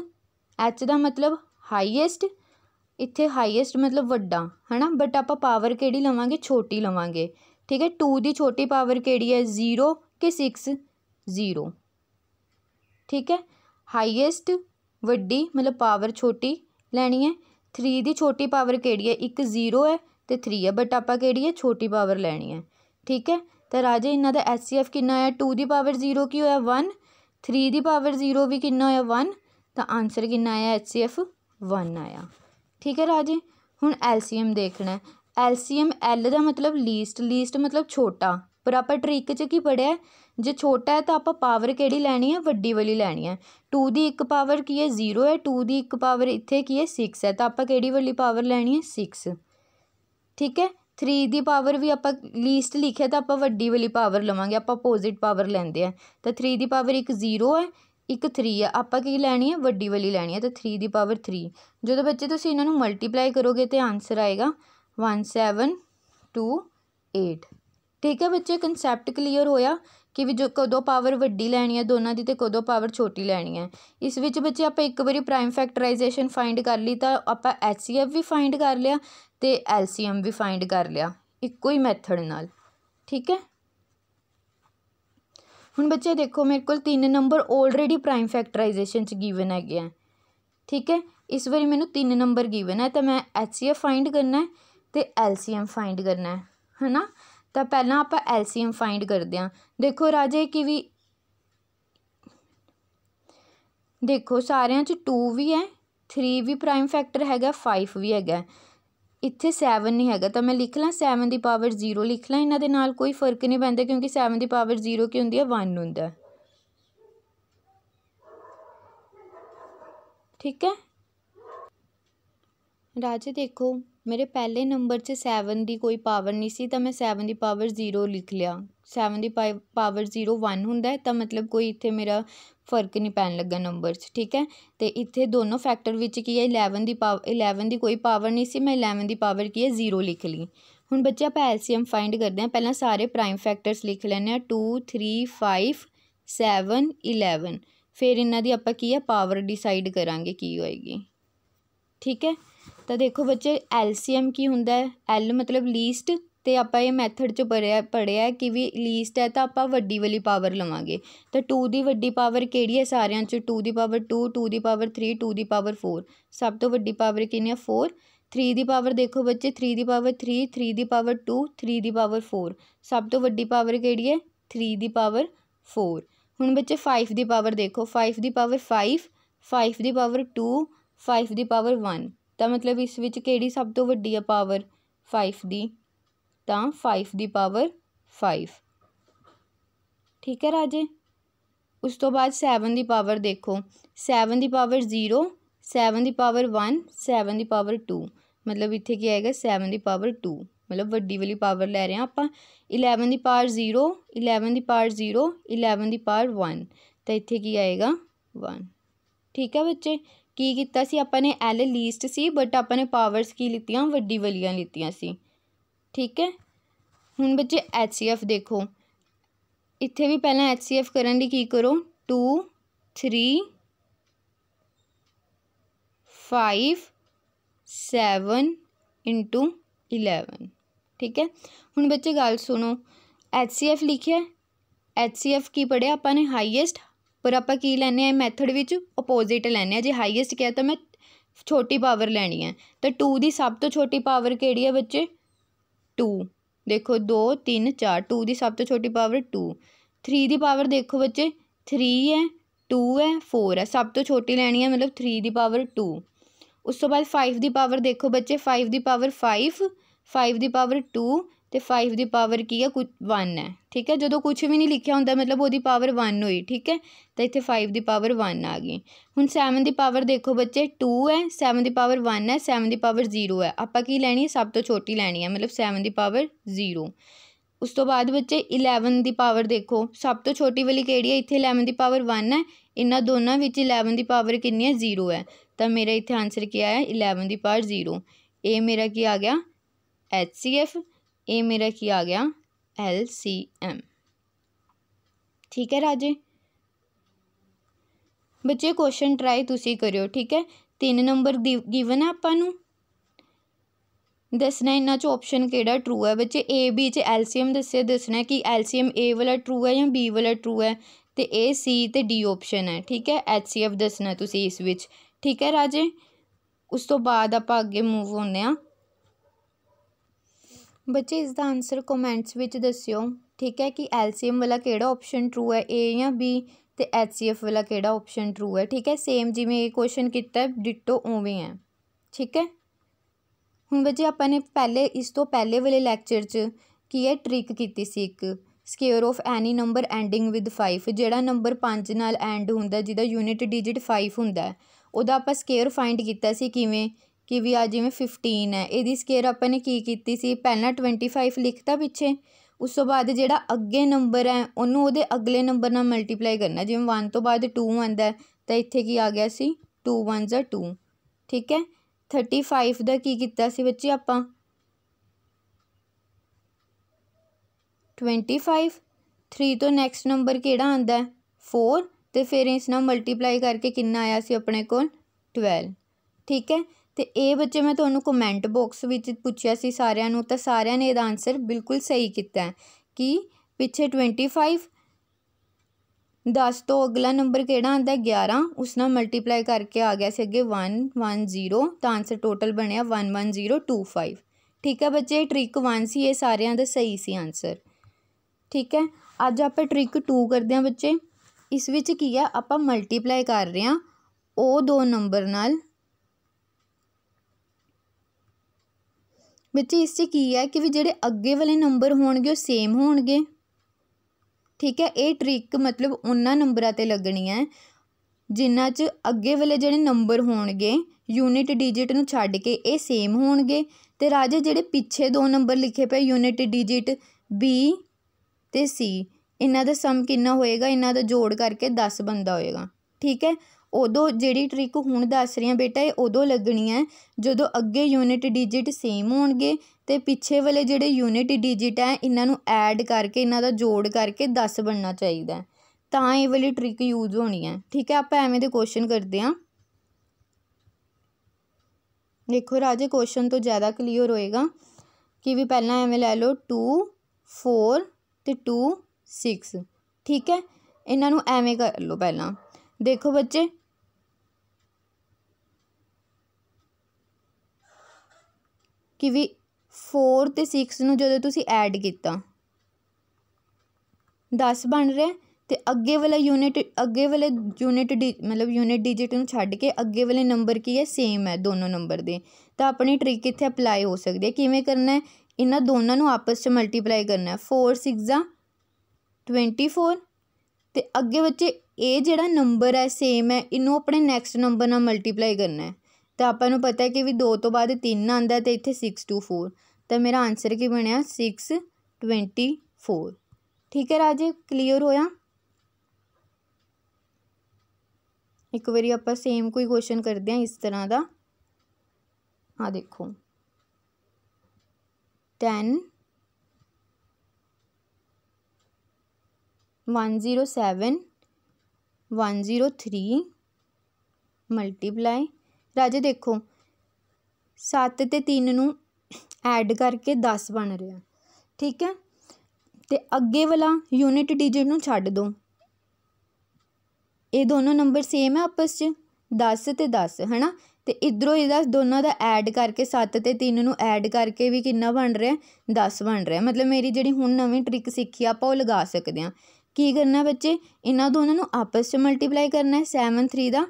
Speaker 1: एच का मतलब हाईएसट ਇੱਥੇ हाईएसट मतलब व्डा है ना बट आप पावर कि ਲਵਾਂਗੇ छोटी ਲਵਾਂਗੇ ठीक है टू की छोटी पावर कि ਹੈ 0 ਕਿ 6 0 ਠੀਕ ਹੈ ਹਾਈਐਸਟ ਵੱਡੀ ਮਤਲਬ ਪਾਵਰ ਛੋਟੀ ਲੈਣੀ ਹੈ 3 ਦੀ ਛੋਟੀ ਪਾਵਰ ਕਿਹੜੀ ਹੈ ਇੱਕ 0 ਹੈ ਤੇ 3 ਹੈ ਬਟ ਆਪਾਂ ਕਿਹੜੀ ਹੈ ਛੋਟੀ ਪਾਵਰ ਲੈਣੀ ਹੈ ਠੀਕ ਹੈ ਤਾਂ ਰਾਜੇ ਇਹਨਾਂ ਦਾ ਐਚਸੀਐਫ ਕਿੰਨਾ ਹੈ 2 ਦੀ ਪਾਵਰ 0 ਕੀ ਹੋਇਆ 1 3 ਦੀ ਪਾਵਰ 0 ਵੀ ਕਿੰਨਾ ਹੋਇਆ 1 ਤਾਂ ਆਨਸਰ ਕਿੰਨਾ ਆਇਆ ਐਚਸੀਐਫ 1 ਆਇਆ ਠੀਕ ਹੈ ਰਾਜੇ ਹੁਣ ਐਮ ਦੇਖਣਾ ਐਲਸੀਐਮ ਐਲ ਦਾ ਮਤਲਬ ਲੀਸਟ ਲੀਸਟ ਮਤਲਬ ਛੋਟਾ ਪਰ ਆਪਾਂ ਟ੍ਰਿਕ 'ਚ ਕੀ ਪੜਿਆ ਜੇ ਛੋਟਾ ਹੈ ਤਾਂ ਆਪਾਂ ਪਾਵਰ ਕਿਹੜੀ ਲੈਣੀ ਹੈ ਵੱਡੀ ਵਾਲੀ ਲੈਣੀ ਹੈ 2 ਦੀ ਇੱਕ ਪਾਵਰ ਕੀ ਹੈ 0 ਹੈ 2 ਦੀ ਇੱਕ ਪਾਵਰ ਇੱਥੇ ਕੀ ਹੈ 6 ਹੈ ਤਾਂ ਆਪਾਂ ਕਿਹੜੀ ਵਾਲੀ ਪਾਵਰ ਲੈਣੀ ਹੈ 6 ਠੀਕ ਹੈ 3 ਦੀ ਪਾਵਰ ਵੀ ਆਪਾਂ ਲੀਸਟ ਲਿਖਿਆ ਤਾਂ ਆਪਾਂ ਵੱਡੀ ਵਾਲੀ ਪਾਵਰ ਲਵਾਂਗੇ ਆਪਾਂ ਆਪੋਜ਼ਿਟ ਪਾਵਰ ਲੈਂਦੇ ਆ ਤਾਂ 3 ਦੀ ਪਾਵਰ ਇੱਕ 0 ਹੈ ਇੱਕ 3 ਹੈ ਆਪਾਂ ਕੀ ਲੈਣੀ ਹੈ ਵੱਡੀ ਵਾਲੀ ਲੈਣੀ ਹੈ ਤਾਂ 3 ਦੀ ਪਾਵਰ 3 ਜਦੋਂ ਬੱਚੇ ਤੁਸੀਂ ਇਹਨਾਂ ਨੂੰ ਮਲਟੀਪਲਾਈ ਕਰੋਗੇ ਤੇ ਆਨਸਰ ਆਏਗਾ 1728 ਠੀਕ ਹੈ ਬੱਚੇ ਕਨਸੈਪਟ ਕਲੀਅਰ ਹੋਇਆ ਕਿ ਵੀ ਜੋ ਕਦੋਂ ਪਾਵਰ ਵੱਡੀ ਲੈਣੀ ਹੈ ਦੋਨਾਂ ਦੀ ਤੇ ਕਦੋਂ ਪਾਵਰ ਛੋਟੀ ਲੈਣੀ ਹੈ ਇਸ ਵਿੱਚ ਬੱਚੇ ਆਪਾਂ ਇੱਕ ਵਾਰੀ ਪ੍ਰਾਈਮ ਫੈਕਟਰਾਈਜੇਸ਼ਨ ਫਾਈਂਡ ਕਰ ਲਈ ਤਾਂ ਆਪਾਂ ਐਚਸੀਐਫ ਵੀ ਫਾਈਂਡ ਕਰ ਲਿਆ ਤੇ ਐਲਸੀਐਮ ਵੀ ਫਾਈਂਡ ਕਰ ਲਿਆ ਇੱਕੋ ਹੀ ਮੈਥਡ ਨਾਲ ਠੀਕ ਹੈ ਹੁਣ ਬੱਚੇ ਦੇਖੋ ਮੇਰੇ ਕੋਲ ਤਿੰਨ ਨੰਬਰ ਆਲਰੇਡੀ ਪ੍ਰਾਈਮ ਫੈਕਟਰਾਈਜੇਸ਼ਨ 'ਚ ਗਿਵਨ ਹੈਗੇ ਆ ਠੀਕ ਹੈ ਇਸ ਵਾਰੀ ਮੈਨੂੰ ਤਿੰਨ ਨੰਬਰ ਗਿਵਨ ਹੈ ਤਾਂ ਮੈਂ ਐਚਸੀਐਫ ਫਾਈਂਡ ਕਰਨਾ ਹੈ ਤੇ ਐਲਸੀਐਮ ਫਾਈਂਡ ਕਰਨਾ ਹੈ ਹਨਾ ਤਾਂ ਪਹਿਲਾਂ ਆਪਾਂ ਐਲਸੀਐਮ ਫਾਈਂਡ ਕਰਦੇ ਹਾਂ ਦੇਖੋ ਰਾਜੇ ਕਿ ਵੀ ਦੇਖੋ ਸਾਰਿਆਂ 'ਚ 2 ਵੀ ਹੈ 3 ਵੀ ਪ੍ਰਾਈਮ ਫੈਕਟਰ ਹੈਗਾ 5 ਵੀ ਹੈਗਾ ਇੱਥੇ 7 ਨਹੀਂ ਹੈਗਾ ਤਾਂ ਮੈਂ ਲਿਖ ਲਾਂ 7 ਦੀ ਪਾਵਰ 0 ਲਿਖ ਲਾਂ ਇਹਨਾਂ ਦੇ ਨਾਲ ਕੋਈ ਫਰਕ ਨਹੀਂ ਪੈਂਦਾ ਕਿਉਂਕਿ 7 ਦੀ ਪਾਵਰ 0 ਕੀ ਹੁੰਦੀ ਹੈ 1 ਹੁੰਦਾ ਠੀਕ ਹੈ ਰਾਜੇ ਦੇਖੋ ਮੇਰੇ ਪਹਿਲੇ ਨੰਬਰ 'ਚ 7 ਦੀ ਕੋਈ ਪਾਵਰ ਨਹੀਂ ਸੀ ਤਾਂ ਮੈਂ 7 ਦੀ ਪਾਵਰ 0 ਲਿਖ ਲਿਆ 7 ਦੀ ਪਾਵਰ 0 1 ਹੁੰਦਾ ਤਾਂ ਮਤਲਬ ਕੋਈ ਇੱਥੇ ਮੇਰਾ ਫਰਕ ਨਹੀਂ ਪੈਣ ਲੱਗਾ ਨੰਬਰ 'ਚ ਠੀਕ ਹੈ ਤੇ ਇੱਥੇ ਦੋਨੋਂ ਫੈਕਟਰ ਵਿੱਚ ਕੀ ਹੈ 11 ਦੀ ਪਾਵਰ 11 ਦੀ ਕੋਈ ਪਾਵਰ ਨਹੀਂ ਸੀ ਮੈਂ 11 ਦੀ ਪਾਵਰ ਕੀ ਹੈ 0 ਲਿਖ ਲਈ ਹੁਣ ਬੱਚੇ ਆਪਾਂ ਐਲਸੀਐਮ ਫਾਈਂਡ ਕਰਦੇ ਹਾਂ ਪਹਿਲਾਂ ਸਾਰੇ ਪ੍ਰਾਈਮ ਫੈਕਟਰਸ ਲਿਖ ਲੈਣੇ ਆ 2 3 5 7 11 ਫਿਰ ਇਹਨਾਂ ਦੀ ਆਪਾਂ ਕੀ ਹੈ ਪਾਵਰ ਡਿਸਾਈਡ ਕਰਾਂਗੇ ਕੀ ਹੋਏਗੀ ਠੀਕ ਹੈ ਤਾਂ ਦੇਖੋ ਬੱਚੇ ਐਲਸੀਐਮ ਕੀ ਹੁੰਦਾ ਹੈ ਐਲ ਮਤਲਬ ਲੀਸਟ ਤੇ ਆਪਾਂ ਇਹ ਮੈਥਡ 'ਚ ਪੜਿਆ ਪੜਿਆ ਕਿ ਵੀ ਲੀਸਟ ਹੈ ਤਾਂ ਆਪਾਂ ਵੱਡੀ ਵਾਲੀ ਪਾਵਰ ਲਵਾਂਗੇ ਤਾਂ 2 ਦੀ ਵੱਡੀ ਪਾਵਰ ਕਿਹੜੀ ਹੈ ਸਾਰਿਆਂ 'ਚ 2 ਦੀ ਪਾਵਰ 2 2 ਦੀ ਪਾਵਰ 3 2 ਦੀ ਪਾਵਰ 4 ਸਭ ਤੋਂ ਵੱਡੀ ਪਾਵਰ ਕਿੰਨੀ ਹੈ 4 3 ਦੀ ਪਾਵਰ ਦੇਖੋ ਬੱਚੇ 3 ਦੀ ਪਾਵਰ 3 3 ਦੀ ਪਾਵਰ 2 3 ਦੀ ਪਾਵਰ 4 ਸਭ ਤੋਂ ਵੱਡੀ ਪਾਵਰ ਕਿਹੜੀ ਹੈ 3 ਦੀ ਪਾਵਰ 4 ਹੁਣ ਬੱਚੇ 5 ਦੀ ਪਾਵਰ ਦੇਖੋ 5 ਦੀ ਪਾਵਰ 5 5 ਦੀ ਪਾਵਰ 2 5 ਦੀ ਪਾਵਰ 1 ਤਾਂ ਮਤਲਬ ਇਸ ਵਿੱਚ ਕਿਹੜੀ ਸਭ ਤੋਂ ਵੱਡੀ ਆ ਪਾਵਰ 5 ਦੀ ਤਾਂ 5 ਦੀ ਪਾਵਰ 5 ਠੀਕ ਹੈ ਰਾਜੇ ਉਸ ਤੋਂ ਬਾਅਦ 7 ਦੀ ਪਾਵਰ ਦੇਖੋ 7 ਦੀ ਪਾਵਰ 0 7 ਦੀ ਪਾਵਰ 1 7 ਦੀ ਪਾਵਰ 2 ਮਤਲਬ ਇੱਥੇ ਕੀ ਆਏਗਾ 7 ਦੀ ਪਾਵਰ 2 ਮਤਲਬ ਵੱਡੀ ਵਾਲੀ ਪਾਵਰ ਲੈ ਰਹੇ ਆ ਆਪਾਂ 11 ਦੀ ਪਾਵਰ 0 11 ਦੀ ਪਾਵਰ 0 11 ਦੀ ਪਾਵਰ 1 ਤਾਂ ਇੱਥੇ ਕੀ ਆਏਗਾ 1 ਠੀਕ ਹੈ ਬੱਚੇ ਕੀ ਕੀਤਾ ਸੀ ਆਪਾਂ ਨੇ ਐਲ ਲੀਸਟ ਸੀ ਬਟ ਆਪਾਂ ਨੇ ਪਾਵਰਸ ਕੀ ਲਿੱਤੀਆਂ ਵੱਡੀ ਵਲੀਆਂ ਲਿੱਤੀਆਂ ਸੀ ਠੀਕ ਹੈ ਹੁਣ ਬੱਚੇ ਐਚ ਸੀ ਐਫ ਦੇਖੋ ਇੱਥੇ ਵੀ ਪਹਿਲਾਂ ਐਚ ਸੀ ਐਫ ਕਰਨ ਲਈ ਕੀ ਕਰੋ 2 3 5 7 ਇੰਟੂ 11 ਠੀਕ ਹੈ ਹੁਣ ਬੱਚੇ ਗੱਲ ਸੁਣੋ ਐਚ ਸੀ ਐਫ ਲਿਖਿਆ ਐਚ ਸੀ ਐਫ ਕੀ ਪੜਿਆ ਆਪਾਂ ਨੇ ਹਾਈਐਸਟ ਪਰ ਆਪਾਂ ਕੀ ਲੈਣੇ ਆ ਮੈਥਡ ਵਿੱਚ ਆਪੋਜ਼ਿਟ ਲੈਣੇ ਆ ਜੇ ਹਾਈਐਸਟ ਕਿਹਾ ਤਾਂ ਮੈਂ ਛੋਟੀ ਪਾਵਰ ਲੈਣੀ ਹੈ ਤਾਂ 2 ਦੀ ਸਭ ਤੋਂ ਛੋਟੀ ਪਾਵਰ ਕਿਹੜੀ ਹੈ ਬੱਚੇ 2 ਦੇਖੋ 2 3 4 2 ਦੀ ਸਭ ਤੋਂ ਛੋਟੀ ਪਾਵਰ 2 3 ਦੀ ਪਾਵਰ ਦੇਖੋ ਬੱਚੇ 3 ਹੈ 2 ਹੈ 4 ਹੈ ਸਭ ਤੋਂ ਛੋਟੀ ਲੈਣੀ ਹੈ ਮਤਲਬ 3 ਦੀ ਪਾਵਰ 2 ਉਸ ਤੋਂ ਬਾਅਦ 5 ਦੀ ਪਾਵਰ ਦੇਖੋ ਬੱਚੇ 5 ਦੀ ਪਾਵਰ 5 5 ਦੀ ਪਾਵਰ 2 ਤੇ 5 ਦੀ ਪਾਵਰ ਕੀ ਹੈ ਕੁਝ 1 ਹੈ ਠੀਕ ਹੈ ਜਦੋਂ ਕੁਝ ਵੀ ਨਹੀਂ ਲਿਖਿਆ ਹੁੰਦਾ ਮਤਲਬ ਉਹਦੀ ਪਾਵਰ 1 ਹੋਈ ਠੀਕ ਹੈ ਤਾਂ ਇੱਥੇ 5 ਦੀ ਪਾਵਰ 1 ਆ ਗਈ ਹੁਣ 7 ਦੀ ਪਾਵਰ ਦੇਖੋ ਬੱਚੇ 2 ਹੈ 7 ਦੀ ਪਾਵਰ 1 ਹੈ 7 ਦੀ ਪਾਵਰ 0 ਹੈ ਆਪਾਂ ਕੀ ਲੈਣੀ ਹੈ ਸਭ ਤੋਂ ਛੋਟੀ ਲੈਣੀ ਹੈ ਮਤਲਬ 7 ਦੀ ਪਾਵਰ 0 ਉਸ ਤੋਂ ਬਾਅਦ ਬੱਚੇ 11 ਦੀ ਪਾਵਰ ਦੇਖੋ ਸਭ ਤੋਂ ਛੋਟੀ ਵਾਲੀ ਕਿਹੜੀ ਹੈ ਇੱਥੇ 11 ਦੀ ਪਾਵਰ 1 ਹੈ ਇਹਨਾਂ ਦੋਨਾਂ ਵਿੱਚ 11 ਦੀ ਪਾਵਰ ਕਿੰਨੀ ਹੈ 0 ਹੈ ਤਾਂ ਮੇਰਾ ਇੱਥੇ ਆਨਸਰ ਕੀ ਆਇਆ 11 ਦੀ ਪਾਵਰ 0 ਇਹ ਮੇਰਾ ਕੀ ਆ ਗਿਆ HCF ਇਹ ਮੇਰਾ ਕੀ ਆ ਗਿਆ ਐਲ ਸੀ ਐਮ ਠੀਕ ਹੈ ਰਾਜੇ ਬੱਚੇ ਕੁਐਸਚਨ ਟਰਾਈ ਤੁਸੀਂ ਕਰਿਓ ਠੀਕ ਹੈ ਤਿੰਨ ਨੰਬਰ ਗਿਵਨ ਹੈ ਆਪਾਂ ਨੂੰ ਦੱਸਣਾ ਇਹਨਾਂ ਚ ਆਪਸ਼ਨ ਕਿਹੜਾ ਟਰੂ ਹੈ ਬੱਚੇ ਏ ਬੀ ਚ ਐਲ ਸੀ ਐਮ ਦੱਸਿਆ ਦੱਸਣਾ ਕਿ ਐਲ ਸੀ ਐਮ ਏ ਵਾਲਾ ਟਰੂ ਹੈ ਜਾਂ ਬੀ ਵਾਲਾ ਟਰੂ ਹੈ ਤੇ ਏ ਸੀ ਤੇ ਡੀ ਆਪਸ਼ਨ ਹੈ ਠੀਕ ਹੈ ਐਚ ਸੀ ਐਫ ਦੱਸਣਾ ਤੁਸੀਂ ਇਸ ਵਿੱਚ ਠੀਕ ਹੈ ਰਾਜੇ ਉਸ ਤੋਂ ਬਾਅਦ ਆਪਾਂ ਅੱਗੇ ਮੂਵ ਹੁੰਨੇ ਆ ਬੱਚੇ ਇਸ ਦਾ ਆਨਸਰ ਕਮੈਂਟਸ ਵਿੱਚ ਦੱਸਿਓ ਠੀਕ ਹੈ ਕਿ ਐਲਸੀਐਮ ਵਾਲਾ ਕਿਹੜਾ ਆਪਸ਼ਨ ਟਰੂ ਹੈ ਏ ਜਾਂ ਬੀ ਤੇ ਐਚਸੀਐਫ ਵਾਲਾ ਕਿਹੜਾ ਆਪਸ਼ਨ ਟਰੂ ਹੈ ਠੀਕ ਹੈ ਸੇਮ ਜਿਵੇਂ ਇਹ ਕੁਐਸਚਨ ਕੀਤਾ ਡਿਟੋ ਉਵੇਂ ਹੈ ਠੀਕ ਹੈ ਹੁਣ ਬੱਚੇ ਆਪਾਂ ਨੇ ਪਹਿਲੇ ਇਸ ਤੋਂ ਪਹਿਲੇ ਵਾਲੇ ਲੈਕਚਰ 'ਚ ਕੀ ਹੈ ਟ੍ਰਿਕ ਕੀਤੀ ਸੀ ਇੱਕ square of any number ending with 5 ਜਿਹੜਾ ਨੰਬਰ 5 ਨਾਲ ਐਂਡ ਹੁੰਦਾ ਜਿਹਦਾ ਯੂਨਿਟ ਡਿਜਿਟ 5 ਹੁੰਦਾ ਉਹਦਾ ਆਪਾਂ ਸਕੇਅਰ ਫਾਈਂਡ ਕੀਤਾ ਸੀ ਕਿਵੇਂ ਕਿ ਵੀ ਆ ਜਿਵੇਂ 15 ਹੈ ਇਹਦੀ ਸਕੇਅਰ ਆਪਾਂ ਨੇ ਕੀ ਕੀਤੀ ਸੀ ਪਹਿਲਾਂ 25 ਲਿਖਤਾ ਪਿੱਛੇ ਉਸ ਤੋਂ ਬਾਅਦ ਜਿਹੜਾ ਅੱਗੇ ਨੰਬਰ ਹੈ ਉਹਨੂੰ ਉਹਦੇ ਅਗਲੇ ਨੰਬਰ ਨਾਲ ਮਲਟੀਪਲਾਈ ਕਰਨਾ ਜਿਵੇਂ 1 ਤੋਂ ਬਾਅਦ 2 ਆਉਂਦਾ ਤਾਂ ਇੱਥੇ ਕੀ ਆ ਗਿਆ ਸੀ 2 1 2 ਠੀਕ ਹੈ 35 ਦਾ ਕੀ ਕੀਤਾ ਸੀ ਬੱਚੇ ਆਪਾਂ 25 3 ਤੋਂ ਨੈਕਸਟ ਨੰਬਰ ਕਿਹੜਾ ਆਂਦਾ 4 ਤੇ ਫਿਰ ਇਸ ਨਾਲ ਮਲਟੀਪਲਾਈ ਕਰਕੇ ਕਿੰਨਾ ਆਇਆ ਸੀ ਆਪਣੇ ਕੋਲ 12 ਠੀਕ ਹੈ ਤੇ ਇਹ ਬੱਚੇ ਮੈਂ ਤੁਹਾਨੂੰ ਕਮੈਂਟ ਬਾਕਸ ਵਿੱਚ ਪੁੱਛਿਆ ਸੀ ਸਾਰਿਆਂ ਨੂੰ ਤਾਂ ਸਾਰਿਆਂ ਨੇ ਇਹਦਾ ਆਨਸਰ ਬਿਲਕੁਲ ਸਹੀ ਕੀਤਾ ਕਿ ਪਿੱਛੇ 25 10 ਤੋਂ ਅਗਲਾ ਨੰਬਰ ਕਿਹੜਾ ਆਂਦਾ 11 ਉਸ ਨਾਲ ਮਲਟੀਪਲਾਈ ਕਰਕੇ ਆ ਗਿਆ ਸੀ ਅੱਗੇ 110 ਤਾਂ ਆਨਸਰ ਟੋਟਲ ਬਣਿਆ 11025 ਠੀਕ ਹੈ ਬੱਚੇ ਟ੍ਰਿਕ 1 ਸੀ ਇਹ ਸਾਰਿਆਂ ਦਾ ਸਹੀ ਸੀ ਆਨਸਰ ਠੀਕ ਹੈ ਅੱਜ ਆਪਾਂ ਟ੍ਰਿਕ 2 ਕਰਦੇ ਹਾਂ ਬੱਚੇ ਇਸ ਵਿੱਚ ਕੀ ਹੈ ਆਪਾਂ ਮਲਟੀਪਲਾਈ ਕਰ ਰਹੇ ਹਾਂ ਉਹ ਦੋ ਨੰਬਰ ਨਾਲ ਬੱਚੇ ਇਸ 'ਚ ਕੀ ਹੈ ਕਿ ਵੀ ਜਿਹੜੇ ਅੱਗੇ ਵਾਲੇ ਨੰਬਰ ਹੋਣਗੇ ਉਹ ਸੇਮ ਹੋਣਗੇ ਠੀਕ ਹੈ ਇਹ ਟ੍ਰਿਕ ਮਤਲਬ ਉਹਨਾਂ ਨੰਬਰਾਂ ਤੇ ਲੱਗਣੀ ਹੈ ਜਿਨ੍ਹਾਂ 'ਚ ਅੱਗੇ ਵਾਲੇ ਜਿਹੜੇ ਨੰਬਰ ਹੋਣਗੇ ਯੂਨਿਟ ਡਿਜੀਟ ਨੂੰ ਛੱਡ ਕੇ ਇਹ ਸੇਮ ਹੋਣਗੇ ਤੇ ਰਾਜੇ ਜਿਹੜੇ ਪਿੱਛੇ ਦੋ ਨੰਬਰ ਲਿਖੇ ਪਏ ਯੂਨਿਟ ਡਿਜੀਟ B ਤੇ C ਇਹਨਾਂ ਦਾ ਸਮ ਕਿੰਨਾ ਹੋਏਗਾ ਇਹਨਾਂ ਦਾ ਜੋੜ ਕਰਕੇ 10 ਬੰਦਾ ਹੋਏਗਾ ਠੀਕ ਹੈ ਉਦੋਂ ਜਿਹੜੀ ਟ੍ਰਿਕ ਹੁਣ ਦੱਸ ਰਹੀ ਹਾਂ ਬੇਟਾ ਇਹ ਉਦੋਂ ਲੱਗਣੀ ਹੈ ਜਦੋਂ ਅੱਗੇ ਯੂਨਿਟ ਡਿਜਿਟ ਸੇਮ ਹੋਣਗੇ ਤੇ ਪਿੱਛੇ ਵਾਲੇ ਜਿਹੜੇ ਯੂਨਿਟ ਡਿਜਿਟ ਹੈ ਇਹਨਾਂ ਨੂੰ ਐਡ ਕਰਕੇ ਇਹਨਾਂ ਦਾ ਜੋੜ ਕਰਕੇ 10 ਬਣਨਾ ਚਾਹੀਦਾ ਤਾਂ ਇਹ ਵਾਲੀ ਟ੍ਰਿਕ ਯੂਜ਼ ਹੋਣੀ ਹੈ ਠੀਕ ਹੈ ਆਪਾਂ ਐਵੇਂ ਦੇ ਕੁਐਸਚਨ ਕਰਦੇ ਹਾਂ ਦੇਖੋ ਰਾਜੇ ਕੁਐਸਚਨ ਤੋਂ ਜ਼ਿਆਦਾ ਕਲੀਅਰ ਹੋਏਗਾ ਕਿ ਵੀ ਪਹਿਲਾਂ ਐਵੇਂ ਲੈ ਲਓ 2 4 ਤੇ 2 6 ਠੀਕ ਹੈ ਇਹਨਾਂ ਨੂੰ ਐਵੇਂ ਕਰ ਲਓ ਪਹਿਲਾਂ ਦੇਖੋ ਬੱਚੇ ਕਿ ਵੀ 4 ਤੇ 6 ਨੂੰ ਜਦੋਂ ਤੁਸੀਂ ਐਡ ਕੀਤਾ 10 ਬਣ ਰਿਹਾ ਤੇ ਅੱਗੇ ਵਾਲਾ ਯੂਨਿਟ ਅੱਗੇ ਵਾਲੇ ਯੂਨਿਟ ਮਤਲਬ ਯੂਨਿਟ ਡਿਜਿਟ ਨੂੰ ਛੱਡ ਕੇ ਅੱਗੇ ਵਾਲੇ ਨੰਬਰ ਕੀ ਹੈ ਸੇਮ ਹੈ ਦੋਨੋਂ ਨੰਬਰ ਦੇ ਤਾਂ ਆਪਣੀ ਟ੍ਰਿਕ ਇੱਥੇ ਅਪਲਾਈ ਹੋ ਸਕਦੀ ਹੈ ਕਿਵੇਂ ਕਰਨਾ ਹੈ ਇਹਨਾਂ ਦੋਨਾਂ ਨੂੰ ਆਪਸ ਵਿੱਚ ਮਲਟੀਪਲਾਈ ਕਰਨਾ ਹੈ 4 6 ਦਾ 24 ਤੇ ਅੱਗੇ ਬੱਚੇ ਇਹ ਜਿਹੜਾ ਨੰਬਰ ਹੈ ਸੇਮ ਹੈ ਇਹਨੂੰ ਆਪਣੇ ਨੈਕਸਟ ਨੰਬਰ ਨਾਲ ਮਲਟੀਪਲਾਈ ਕਰਨਾ ਹੈ ਤਾਂ ਆਪਾਂ ਨੂੰ ਪਤਾ ਹੈ ਕਿ ਵੀ 2 ਤੋਂ ਬਾਅਦ 3 ਆਂਦਾ ਤੇ ਇੱਥੇ 6 ਟੂ 4 ਤਾਂ ਮੇਰਾ ਆਨਸਰ ਕੀ ਬਣਿਆ 6 24 ਠੀਕ ਹੈ ਰਾਜੇ ਕਲੀਅਰ ਹੋਇਆ ਇੱਕ ਵਾਰੀ ਆਪਾਂ ਸੇਮ ਕੋਈ ਕੁਐਸਚਨ ਕਰਦੇ ਹਾਂ ਇਸ ਤਰ੍ਹਾਂ ਦਾ ਆ ਦੇਖੋ 10 107 103 multiply ਰਾਜੇ ਦੇਖੋ 7 ਤੇ 3 ਨੂੰ ਐਡ ਕਰਕੇ 10 ਬਣ ਰਿਹਾ ਠੀਕ ਹੈ ਤੇ ਅੱਗੇ ਵਾਲਾ ਯੂਨਿਟ ਡਿਜਿਟ ਨੂੰ ਛੱਡ ਦੋ ਇਹ ਦੋਨੋਂ ਨੰਬਰ ਸੇਮ ਹੈ ਆਪਸ 'ਚ 10 ਤੇ 10 ਹੈਨਾ ਤੇ ਇਧਰੋਂ ਇਹਦਾ ਦੋਨਾਂ ਦਾ ਐਡ ਕਰਕੇ 7 ਤੇ 3 ਨੂੰ ਐਡ ਕਰਕੇ ਵੀ ਕਿੰਨਾ ਬਣ ਰਿਹਾ 10 ਬਣ ਰਿਹਾ ਮਤਲਬ ਮੇਰੀ ਜਿਹੜੀ ਹੁਣ ਨਵੀਂ ਟ੍ਰਿਕ ਸਿੱਖੀ ਆਪਾਂ ਉਹ ਲਗਾ ਸਕਦੇ ਹਾਂ ਕੀ ਕਰਨਾ ਬੱਚੇ ਇਹਨਾਂ ਦੋਨਾਂ ਨੂੰ ਆਪਸ 'ਚ ਮਲਟੀਪਲਾਈ ਕਰਨਾ ਹੈ 7 3 ਦਾ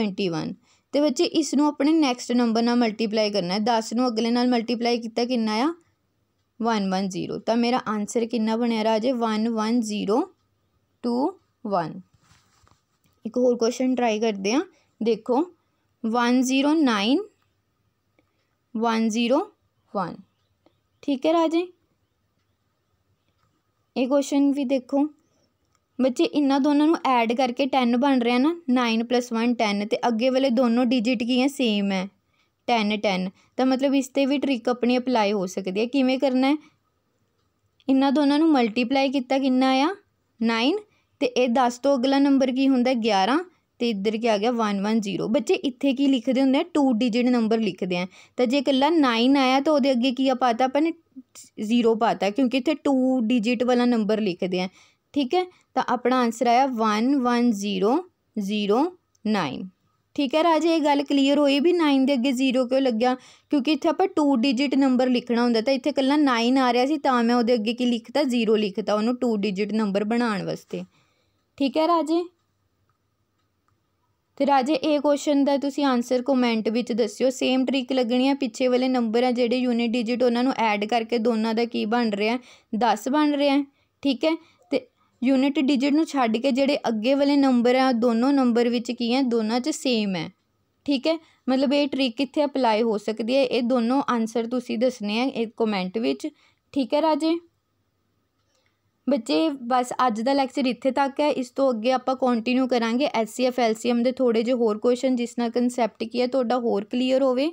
Speaker 1: 21 ਤੇ ਬੱਚੇ ਇਸ ਨੂੰ ਆਪਣੇ ਨੈਕਸਟ ਨੰਬਰ ਨਾਲ ਮਲਟੀਪਲਾਈ ਕਰਨਾ ਹੈ 10 ਨੂੰ ਅਗਲੇ ਨਾਲ ਮਲਟੀਪਲਾਈ ਕੀਤਾ ਕਿੰਨਾ ਆ 110 ਤਾਂ ਮੇਰਾ ਆਨਸਰ ਕਿੰਨਾ ਬਣਿਆ ਰਾਜੇ 11021 ਇੱਕ ਹੋਰ ਕੁਐਸਚਨ ਟਰਾਈ ਕਰਦੇ ਆ ਦੇਖੋ 109 101 ਠੀਕ ਹੈ ਰਾਜੇ ਇਹ ਕੁਐਸਚਨ ਵੀ ਦੇਖੋ ਬੱਚੇ ਇਹਨਾਂ ਦੋਨਾਂ ਨੂੰ ਐਡ ਕਰਕੇ 10 ਬਣ ਰਿਹਾ ਨਾ 9 1 10 ਤੇ ਅੱਗੇ ਵਾਲੇ ਦੋਨੋਂ ਡਿਜਿਟ ਕੀ ਹੈ ਸੇਮ ਹੈ 10 10 ਤਾਂ ਮਤਲਬ ਇਸ ਤੇ ਵੀ ਟ੍ਰਿਕ ਆਪਣੀ ਅਪਲਾਈ ਹੋ ਸਕਦੀ ਹੈ ਕਿਵੇਂ ਕਰਨਾ ਹੈ ਇਹਨਾਂ ਦੋਨਾਂ ਨੂੰ ਮਲਟੀਪਲਾਈ ਕੀਤਾ ਕਿੰਨਾ ਆਇਆ 9 ਤੇ ਇਹ 10 ਤੋਂ ਅਗਲਾ ਨੰਬਰ ਕੀ ਹੁੰਦਾ 11 ਤੇ ਇੱਧਰ ਕੀ ਆ ਗਿਆ 110 ਬੱਚੇ ਇੱਥੇ ਕੀ ਲਿਖਦੇ ਹੁੰਦੇ ਆ 2 ਡਿਜਿਟ ਨੰਬਰ ਲਿਖਦੇ ਆ ਤਾਂ ਜੇ ਇਕੱਲਾ 9 ਆਇਆ ਤਾਂ ਉਹਦੇ ਅੱਗੇ ਕੀ ਆ ਪਾਤਾ ਆਪਾਂ ਨੇ 0 ਪਾਤਾ ਕਿਉਂਕਿ ਇੱਥੇ 2 ਡਿਜਿਟ ਵਾਲਾ ਨੰਬਰ ਲਿਖਦੇ ਆ ਠੀਕ ਹੈ ਤਾਂ ਆਪਣਾ ਆਨਸਰ ਆਇਆ 11009 ਠੀਕ ਹੈ ਰਾਜੇ ਇਹ ਗੱਲ ਕਲੀਅਰ ਹੋਈ ਵੀ 9 ਦੇ ਅੱਗੇ 0 ਕਿਉਂ ਲੱਗਿਆ ਕਿਉਂਕਿ ਇੱਥੇ ਆਪਾਂ 2 ਡਿਜੀਟ ਨੰਬਰ ਲਿਖਣਾ ਹੁੰਦਾ ਤਾਂ ਇੱਥੇ ਕੱਲਾ 9 ਆ ਰਿਹਾ ਸੀ ਤਾਂ ਮੈਂ ਉਹਦੇ ਅੱਗੇ ਕੀ ਲਿਖਤਾ 0 ਲਿਖਤਾ ਉਹਨੂੰ 2 ਡਿਜੀਟ ਨੰਬਰ ਬਣਾਉਣ ਵਾਸਤੇ ਠੀਕ ਹੈ ਰਾਜੇ ਤੇ ਰਾਜੇ ਇਹ ਕੁਐਸਚਨ ਦਾ ਤੁਸੀਂ ਆਨਸਰ ਕਮੈਂਟ ਵਿੱਚ ਦੱਸਿਓ ਸੇਮ ਟ੍ਰਿਕ ਲੱਗਣੀ ਆ ਪਿੱਛੇ ਵਾਲੇ ਨੰਬਰ ਆ ਜਿਹੜੇ ਯੂਨਿਟ ਡਿਜਿਟ ਉਹਨਾਂ ਨੂੰ ਐਡ ਕਰਕੇ ਦੋਨਾਂ ਦਾ ਕੀ ਬਣ ਰਿਹਾ 10 ਬਣ ਰਿਹਾ ਠੀਕ ਹੈ ਯੂਨਿਟ ਡਿਜਿਟ ਨੂੰ ਛੱਡ ਕੇ ਜਿਹੜੇ ਅੱਗੇ ਵਾਲੇ ਨੰਬਰ ਆ ਦੋਨੋਂ ਨੰਬਰ ਵਿੱਚ ਕੀ ਹੈ ਦੋਨਾਂ 'ਚ ਸੇਮ ਹੈ ਠੀਕ ਹੈ ਮਤਲਬ ਇਹ ਟ੍ਰਿਕ ਕਿੱਥੇ ਅਪਲਾਈ ਹੋ ਸਕਦੀ ਹੈ ਇਹ ਦੋਨੋਂ ਆਨਸਰ ਤੁਸੀਂ ਦੱਸਣੇ ਆ ਇੱਕ ਕਮੈਂਟ ਵਿੱਚ ਠੀਕ ਹੈ ਰਾਜੇ ਬੱਚੇ ਬਸ ਅੱਜ ਦਾ ਲੈਕਚਰ ਇੱਥੇ ਤੱਕ ਹੈ ਇਸ ਤੋਂ ਅੱਗੇ ਆਪਾਂ ਕੰਟੀਨਿਊ ਕਰਾਂਗੇ ਐਸਸੀਐਫ ਐਲਸੀਐਮ ਦੇ ਥੋੜੇ ਜਿਹੇ ਹੋਰ ਕੁਐਸਚਨ ਜਿਸ ਨਾਲ ਕਨਸੈਪਟ ਕੀ ਹੈ ਤੁਹਾਡਾ ਹੋਰ ਕਲੀਅਰ ਹੋਵੇ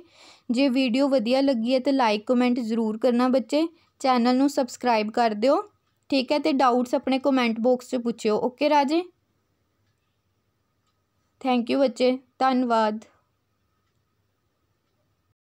Speaker 1: ਜੇ ਵੀਡੀਓ ਵਧੀਆ ਲੱਗੀ ਹੈ ਤਾਂ ਲਾਈਕ ਕਮੈਂਟ ਜ਼ਰੂਰ ਕਰਨਾ ਬੱਚੇ ਚੈਨਲ ਨੂੰ ਸਬਸਕ੍ਰਾਈਬ ਕਰ ਦਿਓ ਠੀਕ ਹੈ ਤੇ ਡਾਊਟਸ ਆਪਣੇ ਕਮੈਂਟ ਬਾਕਸ 'ਚ ਪੁੱਛਿਓ ਓਕੇ ਰਾਜੇ ਥੈਂਕ ਯੂ ਬੱਚੇ ਧੰਨਵਾਦ